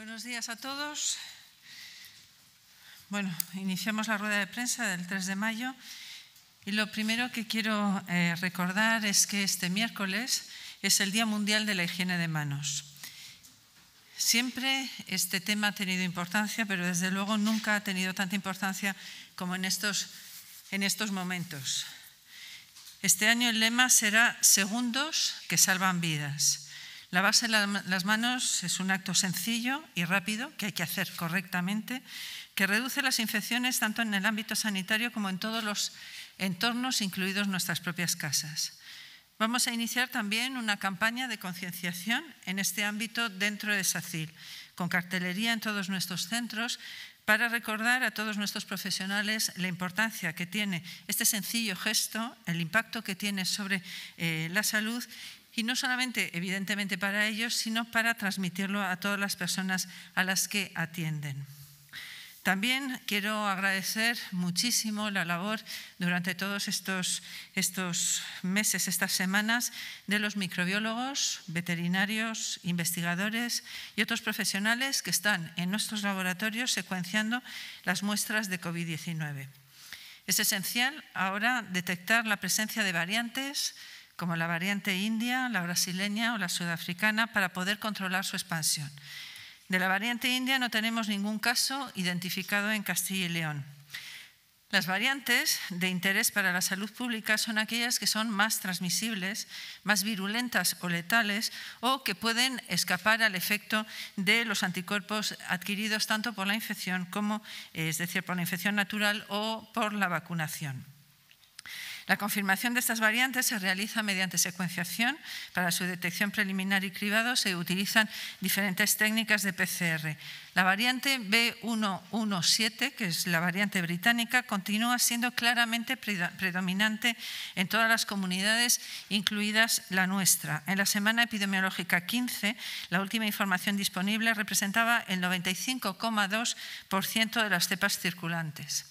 Buenos días a todos. Bueno, iniciamos la rueda de prensa del 3 de mayo y lo primero que quiero eh, recordar es que este miércoles es el Día Mundial de la Higiene de Manos. Siempre este tema ha tenido importancia, pero desde luego nunca ha tenido tanta importancia como en estos, en estos momentos. Este año el lema será Segundos que salvan vidas. Lavarse las manos es un acto sencillo y rápido que hay que hacer correctamente, que reduce las infecciones tanto en el ámbito sanitario como en todos los entornos, incluidos nuestras propias casas. Vamos a iniciar también una campaña de concienciación en este ámbito dentro de SACIL, con cartelería en todos nuestros centros para recordar a todos nuestros profesionales la importancia que tiene este sencillo gesto, el impacto que tiene sobre eh, la salud y no solamente, evidentemente, para ellos, sino para transmitirlo a todas las personas a las que atienden. También quiero agradecer muchísimo la labor durante todos estos, estos meses, estas semanas, de los microbiólogos, veterinarios, investigadores y otros profesionales que están en nuestros laboratorios secuenciando las muestras de COVID-19. Es esencial ahora detectar la presencia de variantes, como la variante india, la brasileña o la sudafricana, para poder controlar su expansión. De la variante india no tenemos ningún caso identificado en Castilla y León. Las variantes de interés para la salud pública son aquellas que son más transmisibles, más virulentas o letales o que pueden escapar al efecto de los anticuerpos adquiridos tanto por la infección como, es decir, por la infección natural o por la vacunación. La confirmación de estas variantes se realiza mediante secuenciación. Para su detección preliminar y cribado se utilizan diferentes técnicas de PCR. La variante B117, que es la variante británica, continúa siendo claramente predominante en todas las comunidades, incluidas la nuestra. En la semana epidemiológica 15, la última información disponible representaba el 95,2% de las cepas circulantes.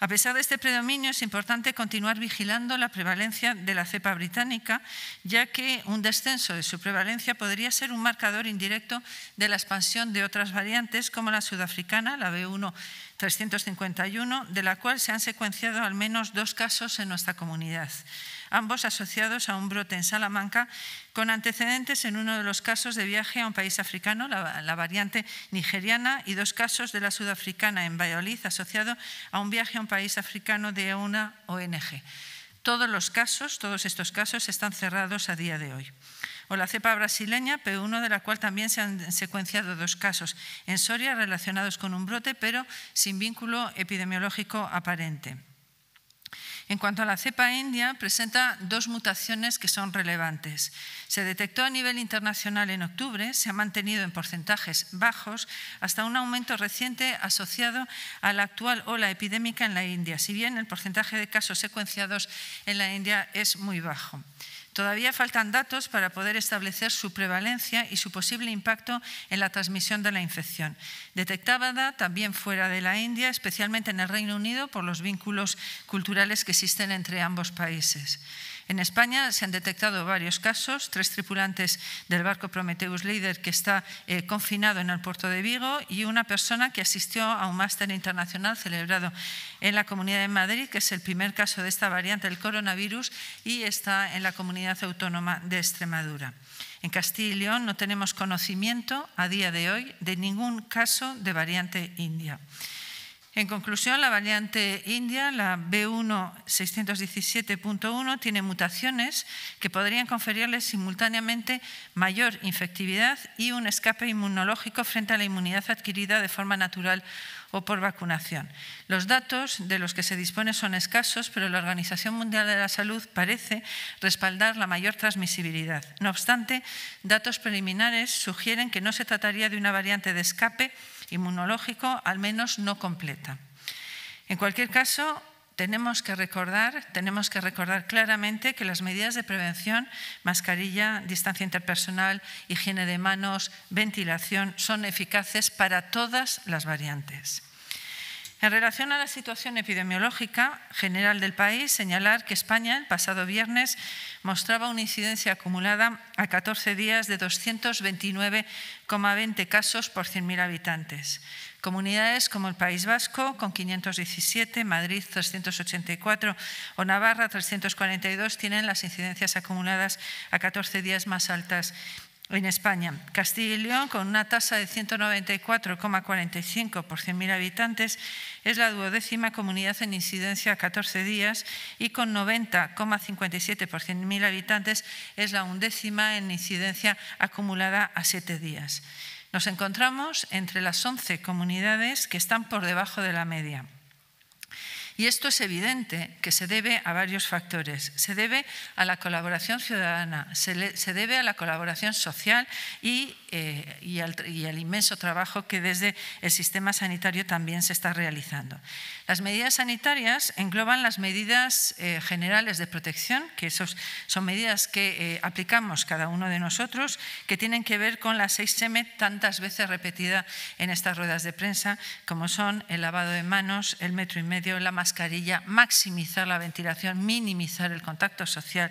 A pesar de este predominio, es importante continuar vigilando la prevalencia de la cepa británica, ya que un descenso de su prevalencia podría ser un marcador indirecto de la expansión de otras variantes, como la sudafricana, la b 1 de la cual se han secuenciado al menos dos casos en nuestra comunidad ambos asociados a un brote en Salamanca con antecedentes en uno de los casos de viaje a un país africano, la, variante nigeriana, y dos casos de la sudafricana en Valladolid asociado a un viaje a un país africano de una ONG. Todos los casos, todos estos casos están cerrados a día de hoy. O la cepa brasileña, P1, de la cual también se han secuenciado dos casos en Soria relacionados con un brote, pero sin vínculo epidemiológico aparente. En cuanto a la cepa india, presenta dos mutaciones que son relevantes. Se detectó a nivel internacional en octubre, se ha mantenido en porcentajes bajos hasta un aumento reciente asociado a la actual ola epidémica en la India, si bien el porcentaje de casos secuenciados en la India es muy bajo. Todavía faltan datos para poder establecer su prevalencia y su posible impacto en la transmisión de la infección, detectada también fuera de la India, especialmente en el Reino Unido por los vínculos culturales que existen entre ambos países. En España se han detectado varios casos, tres tripulantes del barco Prometheus Leader que está eh, confinado en el puerto de Vigo y una persona que asistió a un máster internacional celebrado en la Comunidad de Madrid, que es el primer caso de esta variante del coronavirus y está en la Comunidad Autónoma de Extremadura. En Castilla y León no tenemos conocimiento a día de hoy de ningún caso de variante india. En conclusión, la variante india, la B1-617.1, tiene mutaciones que podrían conferirle simultáneamente mayor infectividad y un escape inmunológico frente a la inmunidad adquirida de forma natural o por vacunación. Los datos de los que se dispone son escasos, pero la Organización Mundial de la Salud parece respaldar la mayor transmisibilidad. No obstante, datos preliminares sugieren que no se trataría de una variante de escape, inmunológico, al menos no completa. En cualquier caso, tenemos que recordar, tenemos que recordar claramente que las medidas de prevención, mascarilla, distancia interpersonal, higiene de manos, ventilación, son eficaces para todas las variantes. En relación a la situación epidemiológica general del país, señalar que España el pasado viernes mostraba una incidencia acumulada a 14 días de 229,20 casos por 100.000 habitantes. Comunidades como el País Vasco, con 517, Madrid 384 o Navarra 342, tienen las incidencias acumuladas a 14 días más altas en España. Castilla y León, con una tasa de 194,45 por 100.000 habitantes, es la duodécima comunidad en incidencia a 14 días y con 90,57 por 100.000 habitantes es la undécima en incidencia acumulada a 7 días. Nos encontramos entre las 11 comunidades que están por debajo de la media. Y esto es evidente que se debe a varios factores. Se debe a la colaboración ciudadana, se, debe a la colaboración social eh, y al inmenso trabajo que desde el sistema sanitario también se está realizando. Las medidas sanitarias engloban las medidas eh, generales de protección, que esos son medidas que eh, aplicamos cada uno de nosotros, que tienen que ver con la 6M tantas veces repetida en estas ruedas de prensa, como son el lavado de manos, el metro y medio, la mascarilla, maximizar la ventilación, minimizar el contacto social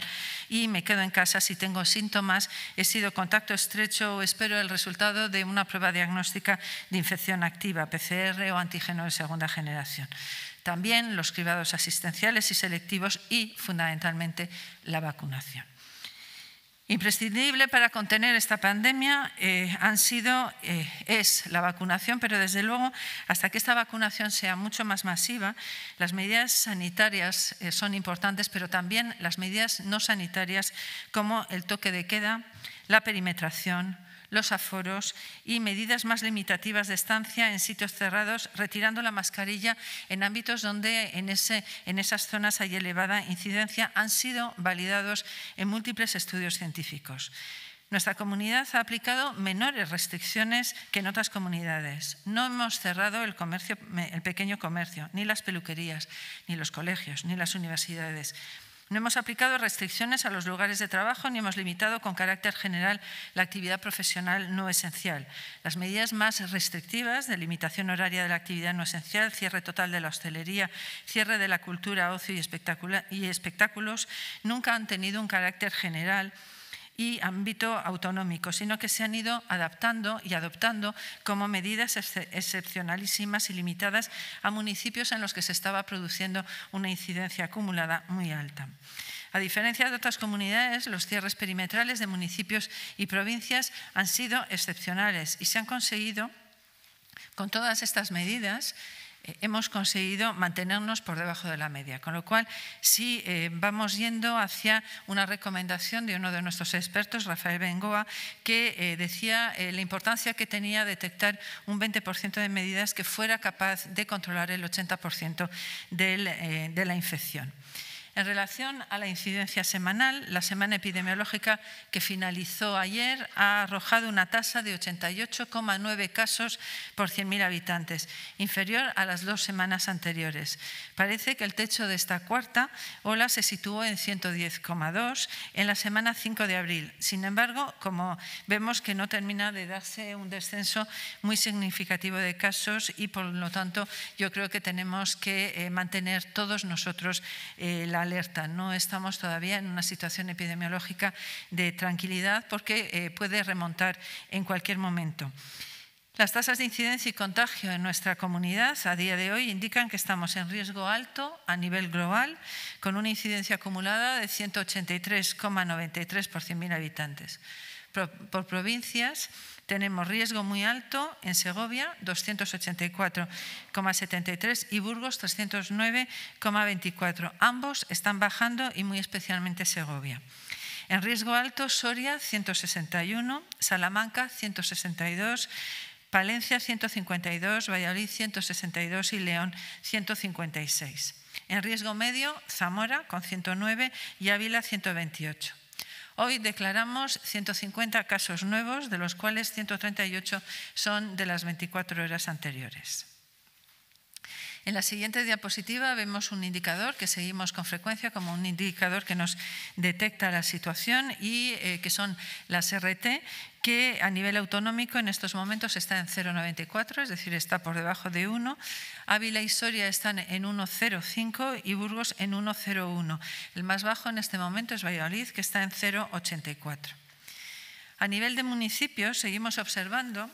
y me quedo en casa si tengo síntomas, he sido contacto estrecho o espero el resultado de una prueba diagnóstica de infección activa, PCR o antígeno de segunda generación también los cribados asistenciales y selectivos y, fundamentalmente, la vacunación. Imprescindible para contener esta pandemia eh, han sido, eh, es la vacunación, pero desde luego hasta que esta vacunación sea mucho más masiva, las medidas sanitarias eh, son importantes, pero también las medidas no sanitarias como el toque de queda, la perimetración, los aforos y medidas más limitativas de estancia en sitios cerrados, retirando la mascarilla en ámbitos donde en, esas zonas hay elevada incidencia, han sido validados en múltiples estudios científicos. Nuestra comunidad ha aplicado menores restricciones que en otras comunidades. No hemos cerrado el, el pequeño comercio, ni las peluquerías, ni los colegios, ni las universidades. No hemos aplicado restricciones a los lugares de trabajo ni hemos limitado con carácter general la actividad profesional no esencial. Las medidas más restrictivas de limitación horaria de la actividad no esencial, cierre total de la hostelería, cierre de la cultura, ocio y, espectáculos nunca han tenido un carácter general y ámbito autonómico, sino que se han ido adaptando y adoptando como medidas excepcionalísimas y limitadas a municipios en los que se estaba produciendo una incidencia acumulada muy alta. A diferencia de otras comunidades, los cierres perimetrales de municipios y provincias han sido excepcionales y se han conseguido con todas estas medidas hemos conseguido mantenernos por debajo de la media. Con lo cual, sí eh, vamos yendo hacia una recomendación de uno de nuestros expertos, Rafael Bengoa, que eh, decía eh, la importancia que tenía detectar un 20% de medidas que fuera capaz de controlar el 80% de la infección. En relación a la incidencia semanal, la semana epidemiológica que finalizó ayer ha arrojado una tasa de 88,9 casos por 100.000 habitantes, inferior a las dos semanas anteriores. Parece que el techo de esta cuarta ola se situó en 110,2 en la semana 5 de abril. Sin embargo, como vemos que no termina de darse un descenso muy significativo de casos y por lo tanto yo creo que tenemos que eh, mantener todos nosotros eh, la no estamos todavía en una situación epidemiológica de tranquilidad porque eh, puede remontar en cualquier momento. Las tasas de incidencia y contagio en nuestra comunidad a día de hoy indican que estamos en riesgo alto a nivel global, con una incidencia acumulada de 183,93 por 100.000 habitantes. por provincias, tenemos riesgo muy alto en Segovia, 284,73 y Burgos, 309,24. Ambos están bajando y muy especialmente Segovia. En riesgo alto, Soria 161, Salamanca 162, Palencia 152, Valladolid 162 y León 156. En riesgo medio, Zamora con 109 y Ávila 128. Hoy declaramos 150 casos nuevos, de los cuales 138 son de las 24 horas anteriores. En la siguiente diapositiva vemos un indicador que seguimos con frecuencia como un indicador que nos detecta la situación y eh, que son las RT, que a nivel autonómico en estos momentos está en 0,94, es decir, está por debajo de 1. Ávila y Soria están en 1,05 y Burgos en 1,01. El más bajo en este momento es Valladolid, que está en 0,84. A nivel de municipios seguimos observando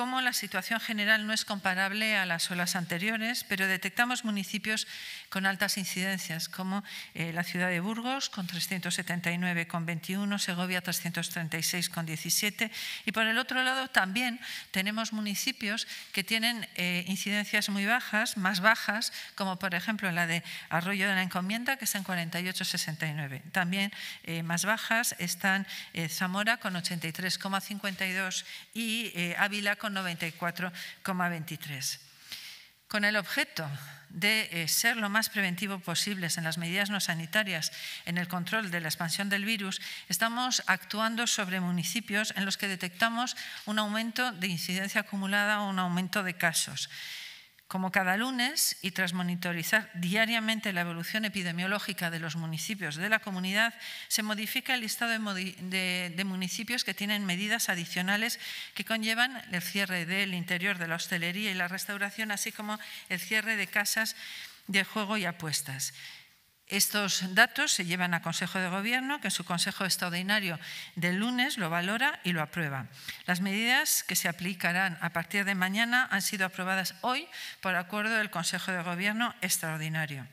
como la situación general no es comparable a las olas anteriores, pero detectamos municipios con altas incidencias, como eh, la ciudad de Burgos con 379,21, Segovia 336,17 y por el otro lado también tenemos municipios que tienen eh, incidencias muy bajas, más bajas, como por ejemplo la de Arroyo de la Encomienda, que es en 48,69. También eh, más bajas están Zamora con 83,52 y Ávila con 94,23 con el objeto de eh, ser lo más preventivo posible en las medidas no sanitarias, en el control de la expansión del virus, estamos actuando sobre municipios en los que detectamos un aumento de incidencia acumulada o un aumento de casos. Como cada lunes, y tras monitorizar diariamente la evolución epidemiológica de los municipios de la comunidad, se modifica el listado de, municipios que tienen medidas adicionales que conllevan el cierre del interior de la hostelería y la restauración, así como el cierre de casas de juego y apuestas. Estos datos se llevan al Consejo de Gobierno, que en su Consejo Extraordinario del lunes lo valora y lo aprueba. Las medidas que se aplicarán a partir de mañana han sido aprobadas hoy por acuerdo del Consejo de Gobierno Extraordinario.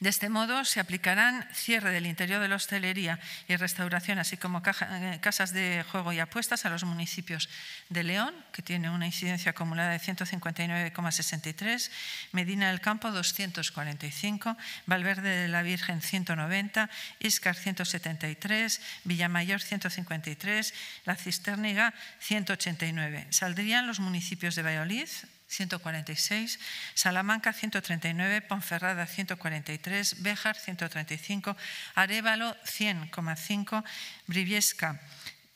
De este modo, se aplicarán cierre del interior de la hostelería y restauración, así como eh, casas de juego y apuestas a los municipios de León, que tiene una incidencia acumulada de 159,63, Medina del Campo 245, Valverde de la Virgen 190, Iscar 173, Villamayor 153, La Cisterniga 189. Saldrían los municipios de Valladolid, 146, Salamanca 139, Ponferrada 143, Béjar 135, Arevalo 100,5, Briviesca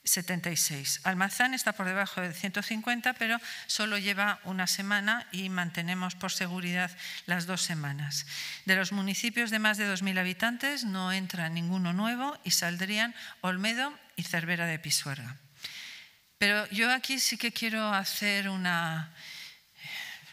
76. Almazán está por debajo de 150, pero solo lleva una semana y mantenemos por seguridad las dos semanas. De los municipios de más de 2.000 habitantes no entra ninguno nuevo y saldrían Olmedo y Cervera de Pisuerga. Pero yo aquí sí que quiero hacer una,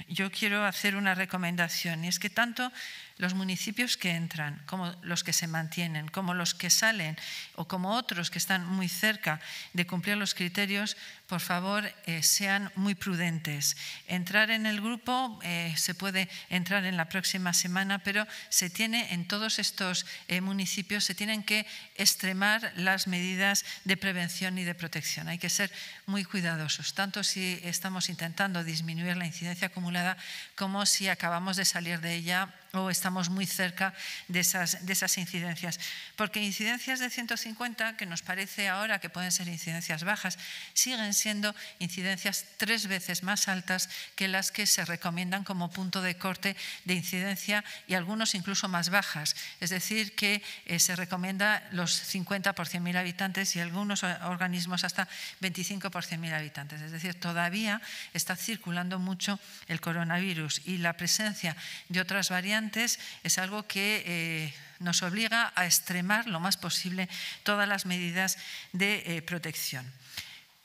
yo quiero hacer una recomendación, y es que tanto los municipios que entran, como los que se mantienen, como los que salen o como otros que están muy cerca de cumplir los criterios, por favor, eh, sean muy prudentes. Entrar en el grupo eh, se puede entrar en la próxima semana, pero se tiene en todos estos eh, municipios, se tienen que extremar las medidas de prevención y de protección. Hay que ser muy cuidadosos, tanto si estamos intentando disminuir la incidencia acumulada como si acabamos de salir de ella o estamos muy cerca de esas, de esas incidencias. Porque incidencias de 150, que nos parece ahora que pueden ser incidencias bajas, siguen siendo incidencias tres veces más altas que las que se recomiendan como punto de corte de incidencia y algunos incluso más bajas. Es decir, que eh, se recomienda los 50 por 100.000 habitantes y algunos organismos hasta 25 por 100.000 habitantes. Es decir, todavía está circulando mucho el coronavirus y la presencia de otras variantes es algo que eh, nos obliga a extremar lo más posible todas las medidas de eh, protección.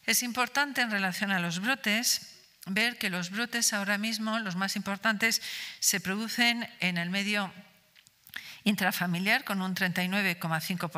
Es importante en relación a los brotes ver que los brotes ahora mismo, los más importantes, se producen en el medio intrafamiliar con un 39,5%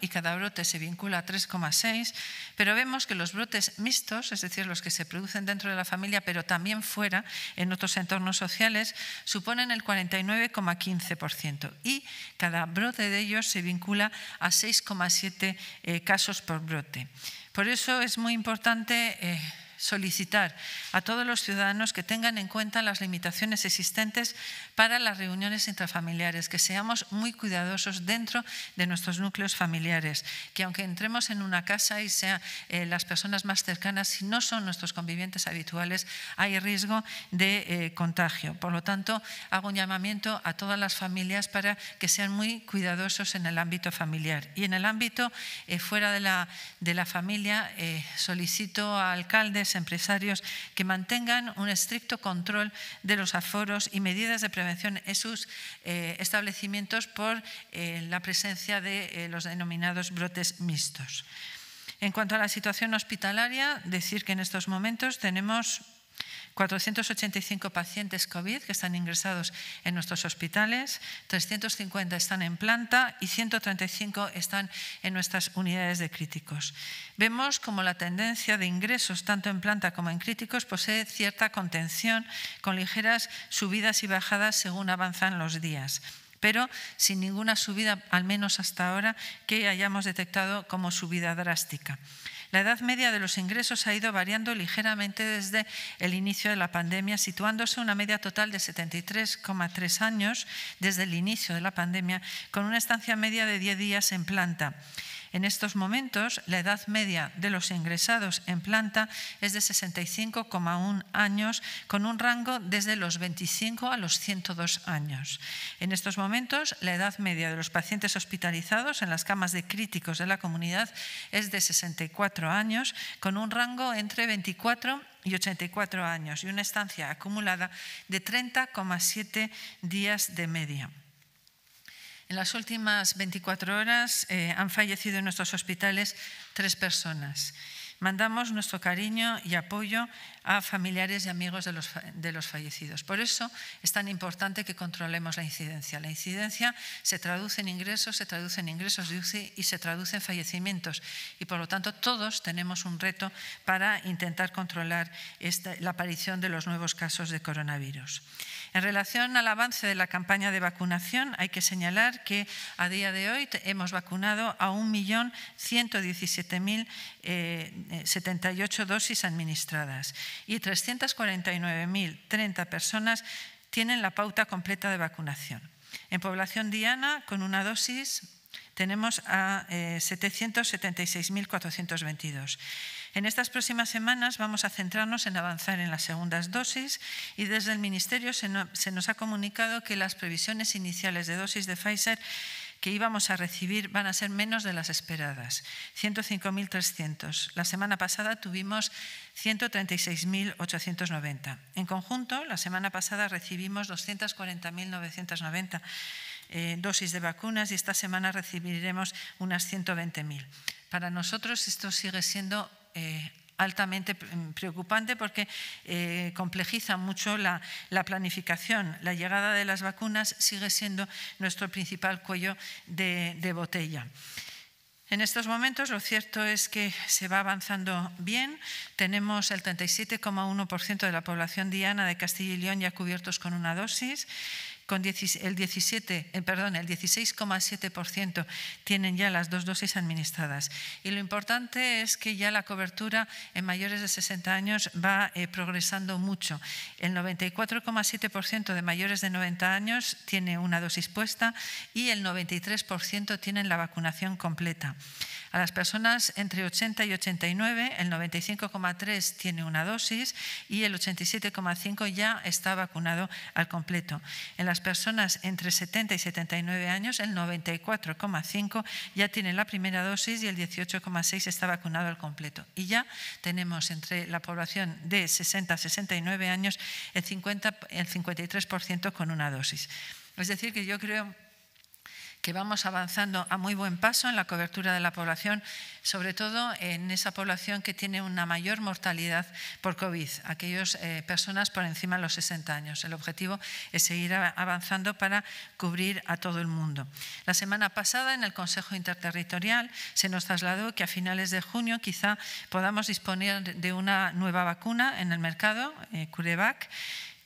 y cada brote se vincula a 3,6%, pero vemos que los brotes mixtos, es decir, los que se producen dentro de la familia pero también fuera, en otros entornos sociales, suponen el 49,15% y cada brote de ellos se vincula a 6,7 eh, casos por brote. Por eso es muy importante... Eh, solicitar a todos los ciudadanos que tengan en cuenta las limitaciones existentes para las reuniones intrafamiliares, que seamos muy cuidadosos dentro de nuestros núcleos familiares, que aunque entremos en una casa y sean eh, las personas más cercanas, si no son nuestros convivientes habituales, hay riesgo de eh, contagio. Por lo tanto, hago un llamamiento a todas las familias para que sean muy cuidadosos en el ámbito familiar. Y en el ámbito eh, fuera de la, de la familia, solicito a alcaldes, empresarios, que mantengan un estricto control de los aforos y medidas de prevención en sus eh, establecimientos por eh, la presencia de eh, los denominados brotes mixtos. En cuanto a la situación hospitalaria, decir que en estos momentos tenemos 485 pacientes COVID que están ingresados en nuestros hospitales, 350 están en planta y 135 están en nuestras unidades de críticos. Vemos como la tendencia de ingresos tanto en planta como en críticos posee cierta contención con ligeras subidas y bajadas según avanzan los días pero sin ninguna subida, al menos hasta ahora, que hayamos detectado como subida drástica. La edad media de los ingresos ha ido variando ligeramente desde el inicio de la pandemia, situándose una media total de 73,3 años desde el inicio de la pandemia, con una estancia media de 10 días en planta. En estos momentos, la edad media de los ingresados en planta es de 65,1 años, con un rango desde los 25 a los 102 años. En estos momentos, la edad media de los pacientes hospitalizados en las camas de críticos de la comunidad es de 64 años, con un rango entre 24 y 84 años y una estancia acumulada de 30,7 días de media. En las últimas 24 horas eh, han fallecido en nuestros hospitales tres personas. Mandamos nuestro cariño y apoyo a familiares y amigos de los, fallecidos. Por eso es tan importante que controlemos la incidencia. La incidencia se traduce en ingresos, se traduce en ingresos de UCI y se traduce en fallecimientos. Y por lo tanto todos tenemos un reto para intentar controlar la aparición de los nuevos casos de coronavirus. En relación al avance de la campaña de vacunación, hay que señalar que a día de hoy hemos vacunado a 1.117.078 eh, eh, dosis administradas y 349.030 personas tienen la pauta completa de vacunación. En población diana, con una dosis, tenemos a 776.422. Eh, en estas próximas semanas vamos a centrarnos en avanzar en las segundas dosis y desde el Ministerio se, nos ha comunicado que las previsiones iniciales de dosis de Pfizer que íbamos a recibir van a ser menos de las esperadas, 105.300. La semana pasada tuvimos 136.890. En conjunto, la semana pasada recibimos 240.990 eh, dosis de vacunas y esta semana recibiremos unas 120.000. Para nosotros esto sigue siendo eh, altamente mm, preocupante porque eh, complejiza mucho la, planificación. La llegada de las vacunas sigue siendo nuestro principal cuello de, de botella. En estos momentos lo cierto es que se va avanzando bien. Tenemos el 37,1% de la población diana de Castilla y León ya cubiertos con una dosis con el 17, eh, perdón, el 16,7% tienen ya las dos dosis administradas. Y lo importante es que ya la cobertura en mayores de 60 años va eh, progresando mucho. El 94,7% de mayores de 90 años tiene una dosis puesta y el 93% tienen la vacunación completa. A las personas entre 80 y 89, el 95,3 tiene una dosis y el 87,5 ya está vacunado al completo. En las personas entre 70 y 79 años, el 94,5 ya tiene la primera dosis y el 18,6 está vacunado al completo. Y ya tenemos entre la población de 60 a 69 años el, 50, el 53% con una dosis. Es decir, que yo creo que vamos avanzando a muy buen paso en la cobertura de la población, sobre todo en esa población que tiene una mayor mortalidad por COVID, aquellas eh, personas por encima de los 60 años. El objetivo es seguir avanzando para cubrir a todo el mundo. La semana pasada en el Consejo Interterritorial se nos trasladó que a finales de junio quizá podamos disponer de una nueva vacuna en el mercado, eh, CureVac,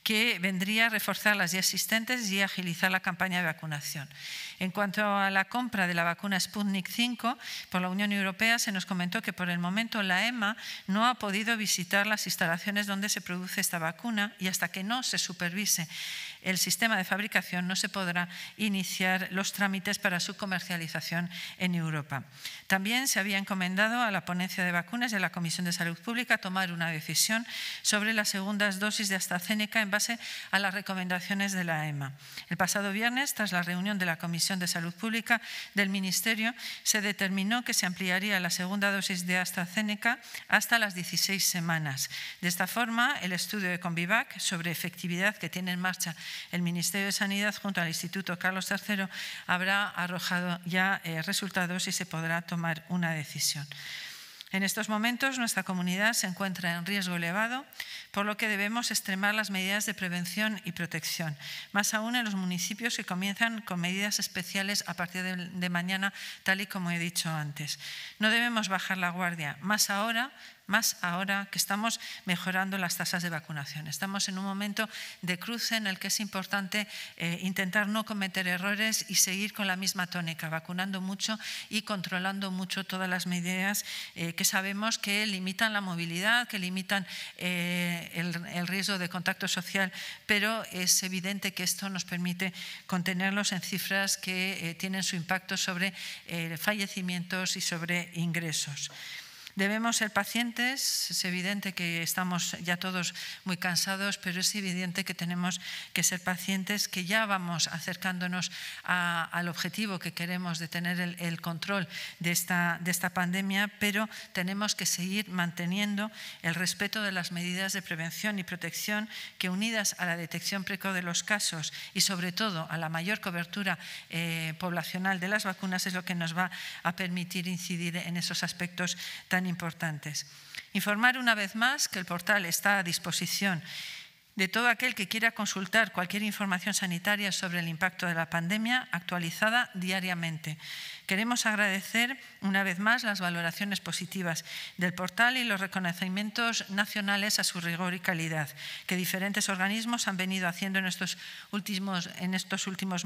que vendría a reforzar las ya existentes y agilizar la campaña de vacunación. En cuanto a la compra de la vacuna Sputnik V por la Unión Europea, se nos comentó que por el momento la EMA no ha podido visitar las instalaciones donde se produce esta vacuna y hasta que no se supervise el sistema de fabricación, no se podrá iniciar los trámites para su comercialización en Europa. También se había encomendado a la ponencia de vacunas de la Comisión de Salud Pública tomar una decisión sobre las segundas dosis de AstraZeneca en base a las recomendaciones de la EMA. El pasado viernes, tras la reunión de la Comisión de Salud Pública del Ministerio, se determinó que se ampliaría la segunda dosis de AstraZeneca hasta las 16 semanas. De esta forma, el estudio de Convivac sobre efectividad que tiene en marcha el Ministerio de Sanidad junto al Instituto Carlos III habrá arrojado ya eh, resultados y se podrá tomar una decisión. En estos momentos nuestra comunidad se encuentra en riesgo elevado, por lo que debemos extremar las medidas de prevención y protección, más aún en los municipios que comienzan con medidas especiales a partir de, mañana, tal y como he dicho antes. No debemos bajar la guardia, más ahora más ahora que estamos mejorando las tasas de vacunación. Estamos en un momento de cruce en el que es importante eh, intentar no cometer errores y seguir con la misma tónica, vacunando mucho y controlando mucho todas las medidas eh, que sabemos que limitan la movilidad, que limitan eh, el, riesgo de contacto social, pero es evidente que esto nos permite contenerlos en cifras que tienen su impacto sobre fallecimientos y sobre ingresos. Debemos ser pacientes, es evidente que estamos ya todos muy cansados, pero es evidente que tenemos que ser pacientes, que ya vamos acercándonos al objetivo que queremos de tener el, control de esta, de esta pandemia, pero tenemos que seguir manteniendo el respeto de las medidas de prevención y protección que unidas a la detección precoz de los casos y sobre todo a la mayor cobertura eh, poblacional de las vacunas es lo que nos va a permitir incidir en esos aspectos tan importantes. Informar una vez más que el portal está a disposición de todo aquel que quiera consultar cualquier información sanitaria sobre el impacto de la pandemia actualizada diariamente. Queremos agradecer una vez más las valoraciones positivas del portal y los reconocimientos nacionales a su rigor y calidad que diferentes organismos han venido haciendo en estos últimos, en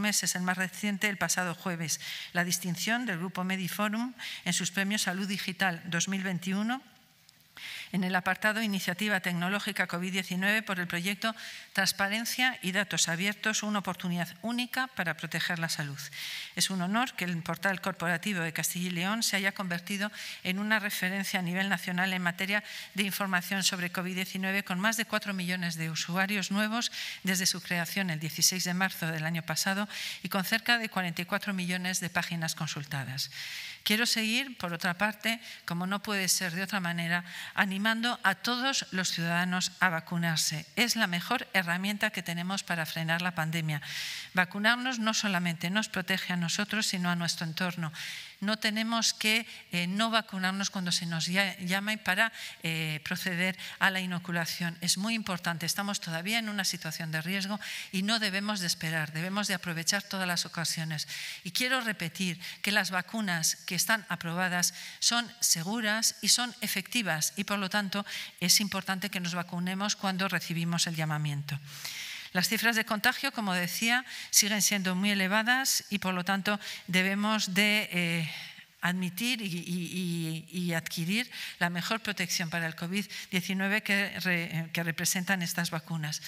meses, el más reciente el pasado jueves, la distinción del Grupo Mediforum en sus premios Salud Digital 2021 en el apartado Iniciativa Tecnológica COVID-19 por el proyecto Transparencia y Datos Abiertos, una oportunidad única para proteger la salud. Es un honor que el portal corporativo de Castilla y León se haya convertido en una referencia a nivel nacional en materia de información sobre COVID-19 con más de 4 millones de usuarios nuevos desde su creación el 16 de marzo del año pasado y con cerca de 44 millones de páginas consultadas. Quiero seguir, por otra parte, como no puede ser de otra manera, animando a todos los ciudadanos a vacunarse. Es la mejor herramienta que tenemos para frenar la pandemia. Vacunarnos no solamente nos protege a nosotros, sino a nuestro entorno no tenemos que eh, no vacunarnos cuando se nos llame para eh, proceder a la inoculación. Es muy importante, estamos todavía en una situación de riesgo y no debemos de esperar, debemos de aprovechar todas las ocasiones. Y quiero repetir que las vacunas que están aprobadas son seguras y son efectivas y por lo tanto es importante que nos vacunemos cuando recibimos el llamamiento. Las cifras de contagio, como decía, siguen siendo muy elevadas y por lo tanto debemos de... Eh, admitir y, adquirir la mejor protección para el COVID-19 que, que representan estas vacunas.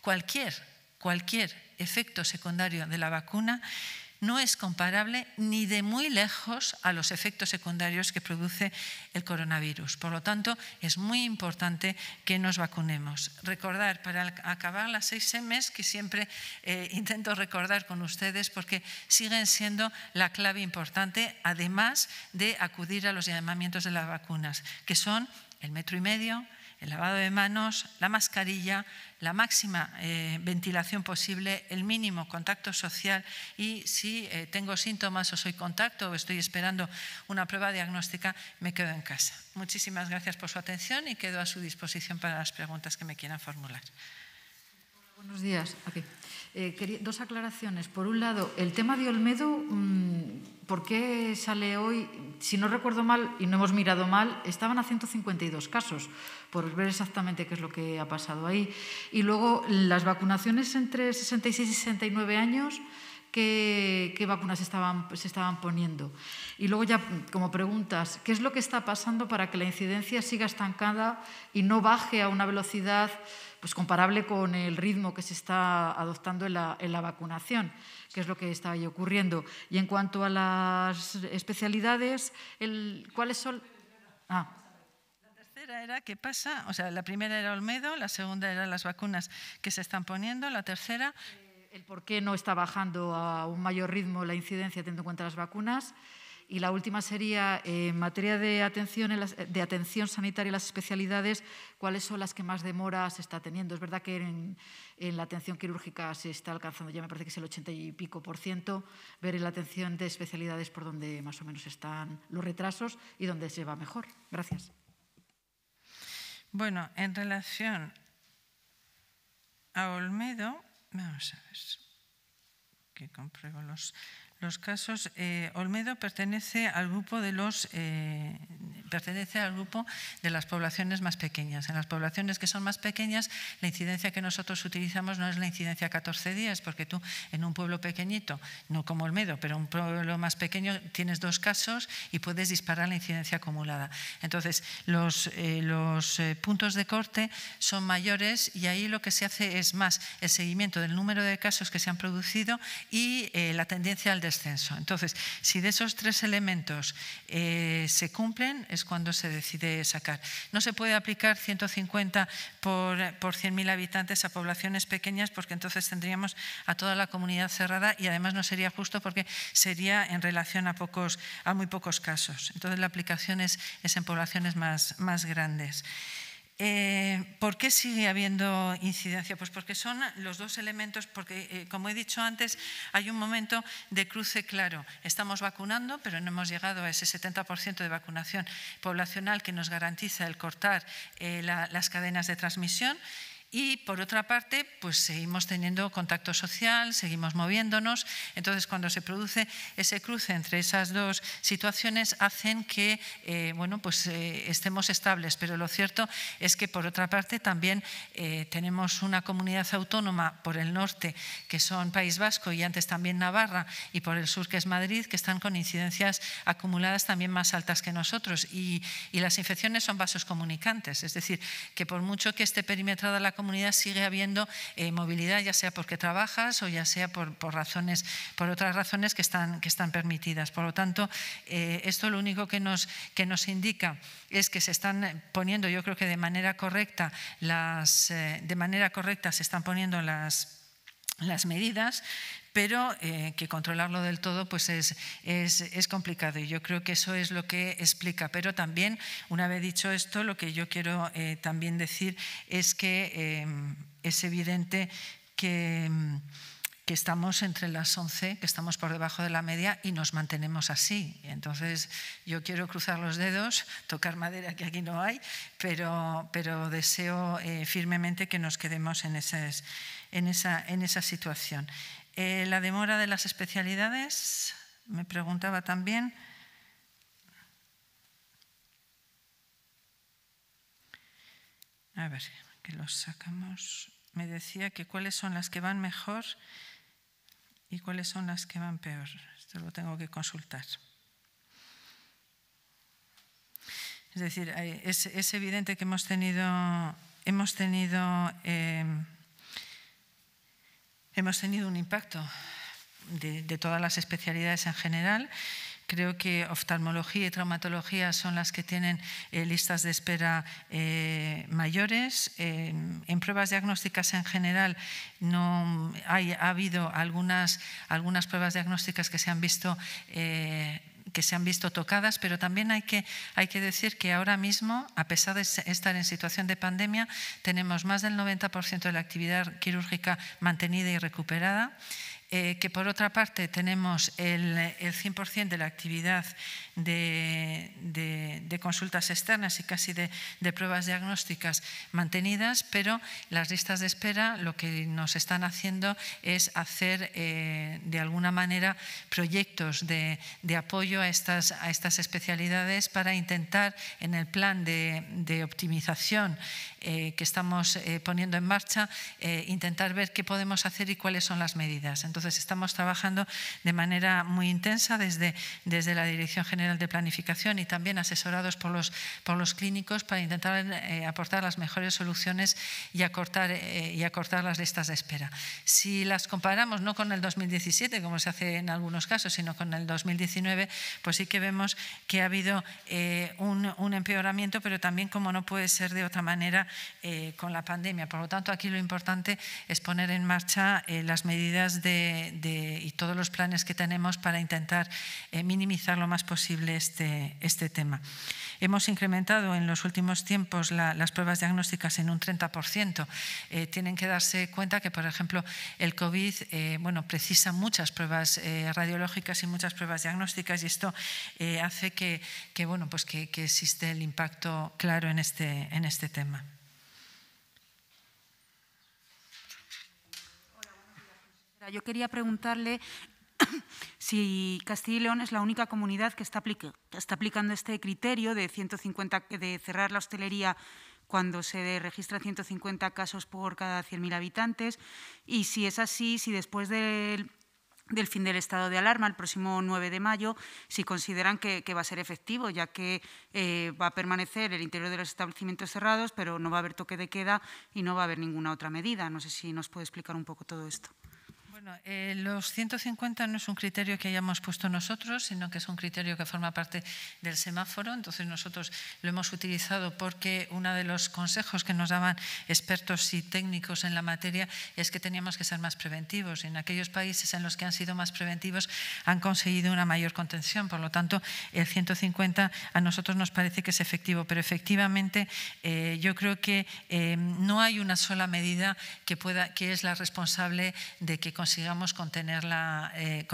Cualquier, cualquier efecto secundario de la vacuna no es comparable ni de muy lejos a los efectos secundarios que produce el coronavirus. Por lo tanto, es muy importante que nos vacunemos. Recordar, para acabar las seis semanas que siempre eh, intento recordar con ustedes porque siguen siendo la clave importante, además de acudir a los llamamientos de las vacunas, que son el metro y medio, el lavado de manos, la mascarilla, la máxima eh, ventilación posible, el mínimo contacto social y si eh, tengo síntomas o soy contacto o estoy esperando una prueba diagnóstica, me quedo en casa. Muchísimas gracias por su atención y quedo a su disposición para las preguntas que me quieran formular. Buenos días. Aquí. Eh, dos aclaraciones. Por un lado, el tema de Olmedo, mm, ¿por qué sale hoy? Si no recuerdo mal y no hemos mirado mal, estaban a 152 casos, por ver exactamente qué es lo que ha pasado ahí. Y luego, las vacunaciones entre 66 y 69 años. Qué, vacunas estaban, se estaban poniendo. Y luego ya como preguntas, ¿qué es lo que está pasando para que la incidencia siga estancada y no baje a una velocidad pues comparable con el ritmo que se está adoptando en la, en la vacunación, que es lo que está ahí ocurriendo. Y en cuanto a las especialidades, el, ¿cuáles son? Ah era qué pasa, o sea, la primera era Olmedo, la segunda era las vacunas que se están poniendo, la tercera... Eh, el por qué no está bajando a un mayor ritmo la incidencia teniendo en cuenta las vacunas. Y la última sería, eh, en materia de atención, eh, de atención sanitaria y las especialidades, ¿cuáles son las que más demora se está teniendo? Es verdad que en, la atención quirúrgica se está alcanzando, ya me parece que es el 80 y pico por ciento, ver en la atención de especialidades por donde más o menos están los retrasos y donde se va mejor. Gracias. Bueno, en relación a Olmedo, vamos a ver que compruebo los, los casos, eh, Olmedo pertenece al grupo de los eh, pertenece al grupo de las poblaciones más pequeñas. En las poblaciones que son más pequeñas, la incidencia que nosotros utilizamos no es la incidencia 14 días, porque tú en un pueblo pequeñito, no como Olmedo, pero un pueblo más pequeño, tienes dos casos y puedes disparar la incidencia acumulada. Entonces, los, eh, los puntos de corte son mayores y ahí lo que se hace es más el seguimiento del número de casos que se han producido y la tendencia al entonces, si de esos tres elementos eh, se cumplen, es cuando se decide sacar. No se puede aplicar 150 por, 100.000 habitantes a poblaciones pequeñas porque entonces tendríamos a toda la comunidad cerrada y además no sería justo porque sería en relación a, pocos, a muy pocos casos. Entonces, la aplicación es, es en poblaciones más, más grandes. Eh, ¿Por qué sigue habiendo incidencia? Pues porque son los dos elementos, porque eh, como he dicho antes, hay un momento de cruce claro. Estamos vacunando, pero no hemos llegado a ese 70% de vacunación poblacional que nos garantiza el cortar eh, las cadenas de transmisión y por otra parte, pues seguimos teniendo contacto social, seguimos moviéndonos. Entonces, cuando se produce ese cruce entre esas dos situaciones, hacen que eh, bueno, pues, eh, estemos estables. Pero lo cierto es que, por otra parte, también eh, tenemos una comunidad autónoma por el norte, que son País Vasco y antes también Navarra, y por el sur, que es Madrid, que están con incidencias acumuladas también más altas que nosotros. Y, y las infecciones son vasos comunicantes. Es decir, que por mucho que esté perimetrada la comunidad sigue habiendo eh, movilidad, ya sea porque trabajas o ya sea por, razones, por otras razones que están, que están permitidas. Por lo tanto, eh, esto lo único que nos, que nos indica es que se están poniendo, yo creo que de manera correcta, las, eh, de manera correcta se están poniendo las las medidas, pero eh, que controlarlo del todo pues es, es, complicado y yo creo que eso es lo que explica. Pero también, una vez dicho esto, lo que yo quiero eh, también decir es que eh, es evidente mm, que estamos entre las 11, que estamos por debajo de la media y nos mantenemos así. Entonces, yo quiero cruzar los dedos, tocar madera que aquí no hay, pero, pero deseo firmemente que nos quedemos en esas, en esa, en esa situación. Eh, la demora de las especialidades, me preguntaba también. A ver, que los sacamos. Me decía que cuáles son las que van mejor y cuáles son las que van peor. Esto lo tengo que consultar. Es decir, eh, es, evidente que hemos tenido, hemos tenido eh, Hemos tenido un impacto de, todas las especialidades en general. Creo que oftalmología y traumatología son las que tienen eh, listas de espera eh, mayores. en pruebas diagnósticas en general no ha habido algunas, algunas pruebas diagnósticas que se han visto eh, que se han visto tocadas, pero también hay que, hay que decir que ahora mismo, a pesar de estar en situación de pandemia, tenemos más del 90% de la actividad quirúrgica mantenida y recuperada eh, que por otra parte tenemos el, el 100% de la actividad de, consultas externas y casi de, pruebas diagnósticas mantenidas, pero las listas de espera lo que nos están haciendo es hacer eh, de alguna manera proyectos de, apoyo a estas, a estas especialidades para intentar en el plan de, optimización eh, que estamos poniendo en marcha, intentar ver qué podemos hacer y cuáles son las medidas. Entonces estamos trabajando de manera muy intensa desde, desde la Dirección General de Planificación y también asesorados por los, por los clínicos para intentar eh, aportar las mejores soluciones y acortar, eh, y acortar las listas de espera. Si las comparamos no con el 2017, como se hace en algunos casos, sino con el 2019, pues sí que vemos que ha habido eh, un, un, empeoramiento, pero también, como no puede ser de otra manera, con la pandemia. Por lo tanto, aquí lo importante es poner en marcha las medidas de y todos los planes que tenemos para intentar eh, minimizar lo más posible este, este, tema. Hemos incrementado en los últimos tiempos las pruebas diagnósticas en un 30%. Eh, tienen que darse cuenta que, por ejemplo, el COVID eh, precisa muchas pruebas eh, radiológicas y muchas pruebas diagnósticas y esto hace que, bueno, pues que, que existe el impacto claro en este, este tema. Yo quería preguntarle si Castilla y León es la única comunidad que está, aplicando este criterio de, 150, de cerrar la hostelería cuando se registra 150 casos por cada 100.000 habitantes y si es así, si después del fin del estado de alarma el próximo 9 de mayo, si consideran que, va a ser efectivo, ya que eh, va a permanecer el interior de los establecimientos cerrados, pero no va a haber toque de queda y no va a haber ninguna otra medida. No sé si nos puede explicar un poco todo esto. Bueno, eh, los 150 no es un criterio que hayamos puesto nosotros, sino que es un criterio que forma parte del semáforo. Entonces nosotros lo hemos utilizado porque uno de los consejos que nos daban expertos y técnicos en la materia es que teníamos que ser más preventivos. Y en aquellos países en los que han sido más preventivos han conseguido una mayor contención. Por lo tanto, el 150 a nosotros nos parece que es efectivo. Pero efectivamente eh, yo creo que eh, no hay una sola medida que, pueda, que es la responsable de que sigamos contener, la, eh,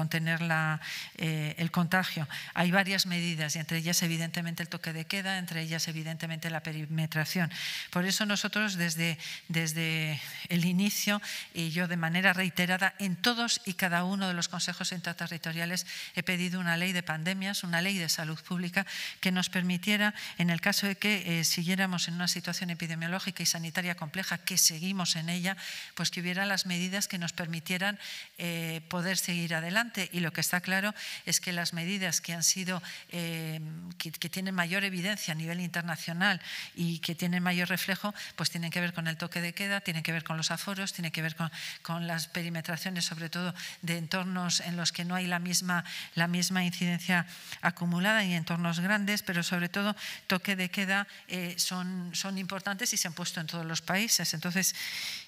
eh, el contagio. Hay varias medidas y entre ellas evidentemente el toque de queda, entre ellas evidentemente la perimetración. Por eso nosotros desde, desde el inicio y yo de manera reiterada en todos y cada uno de los consejos interterritoriales he pedido una ley de pandemias, una ley de salud pública que nos permitiera, en el caso de que eh, siguiéramos en una situación epidemiológica y sanitaria compleja, que seguimos en ella, pues que hubiera las medidas que nos permitieran eh, poder seguir adelante. Y lo que está claro es que las medidas que han sido, eh, que, tienen mayor evidencia a nivel internacional y que tienen mayor reflejo, pues tienen que ver con el toque de queda, tienen que ver con los aforos, tienen que ver con, las perimetraciones, sobre todo de entornos en los que no hay la misma, la misma incidencia acumulada y entornos grandes, pero sobre todo toque de queda eh, son, son importantes y se han puesto en todos los países. Entonces,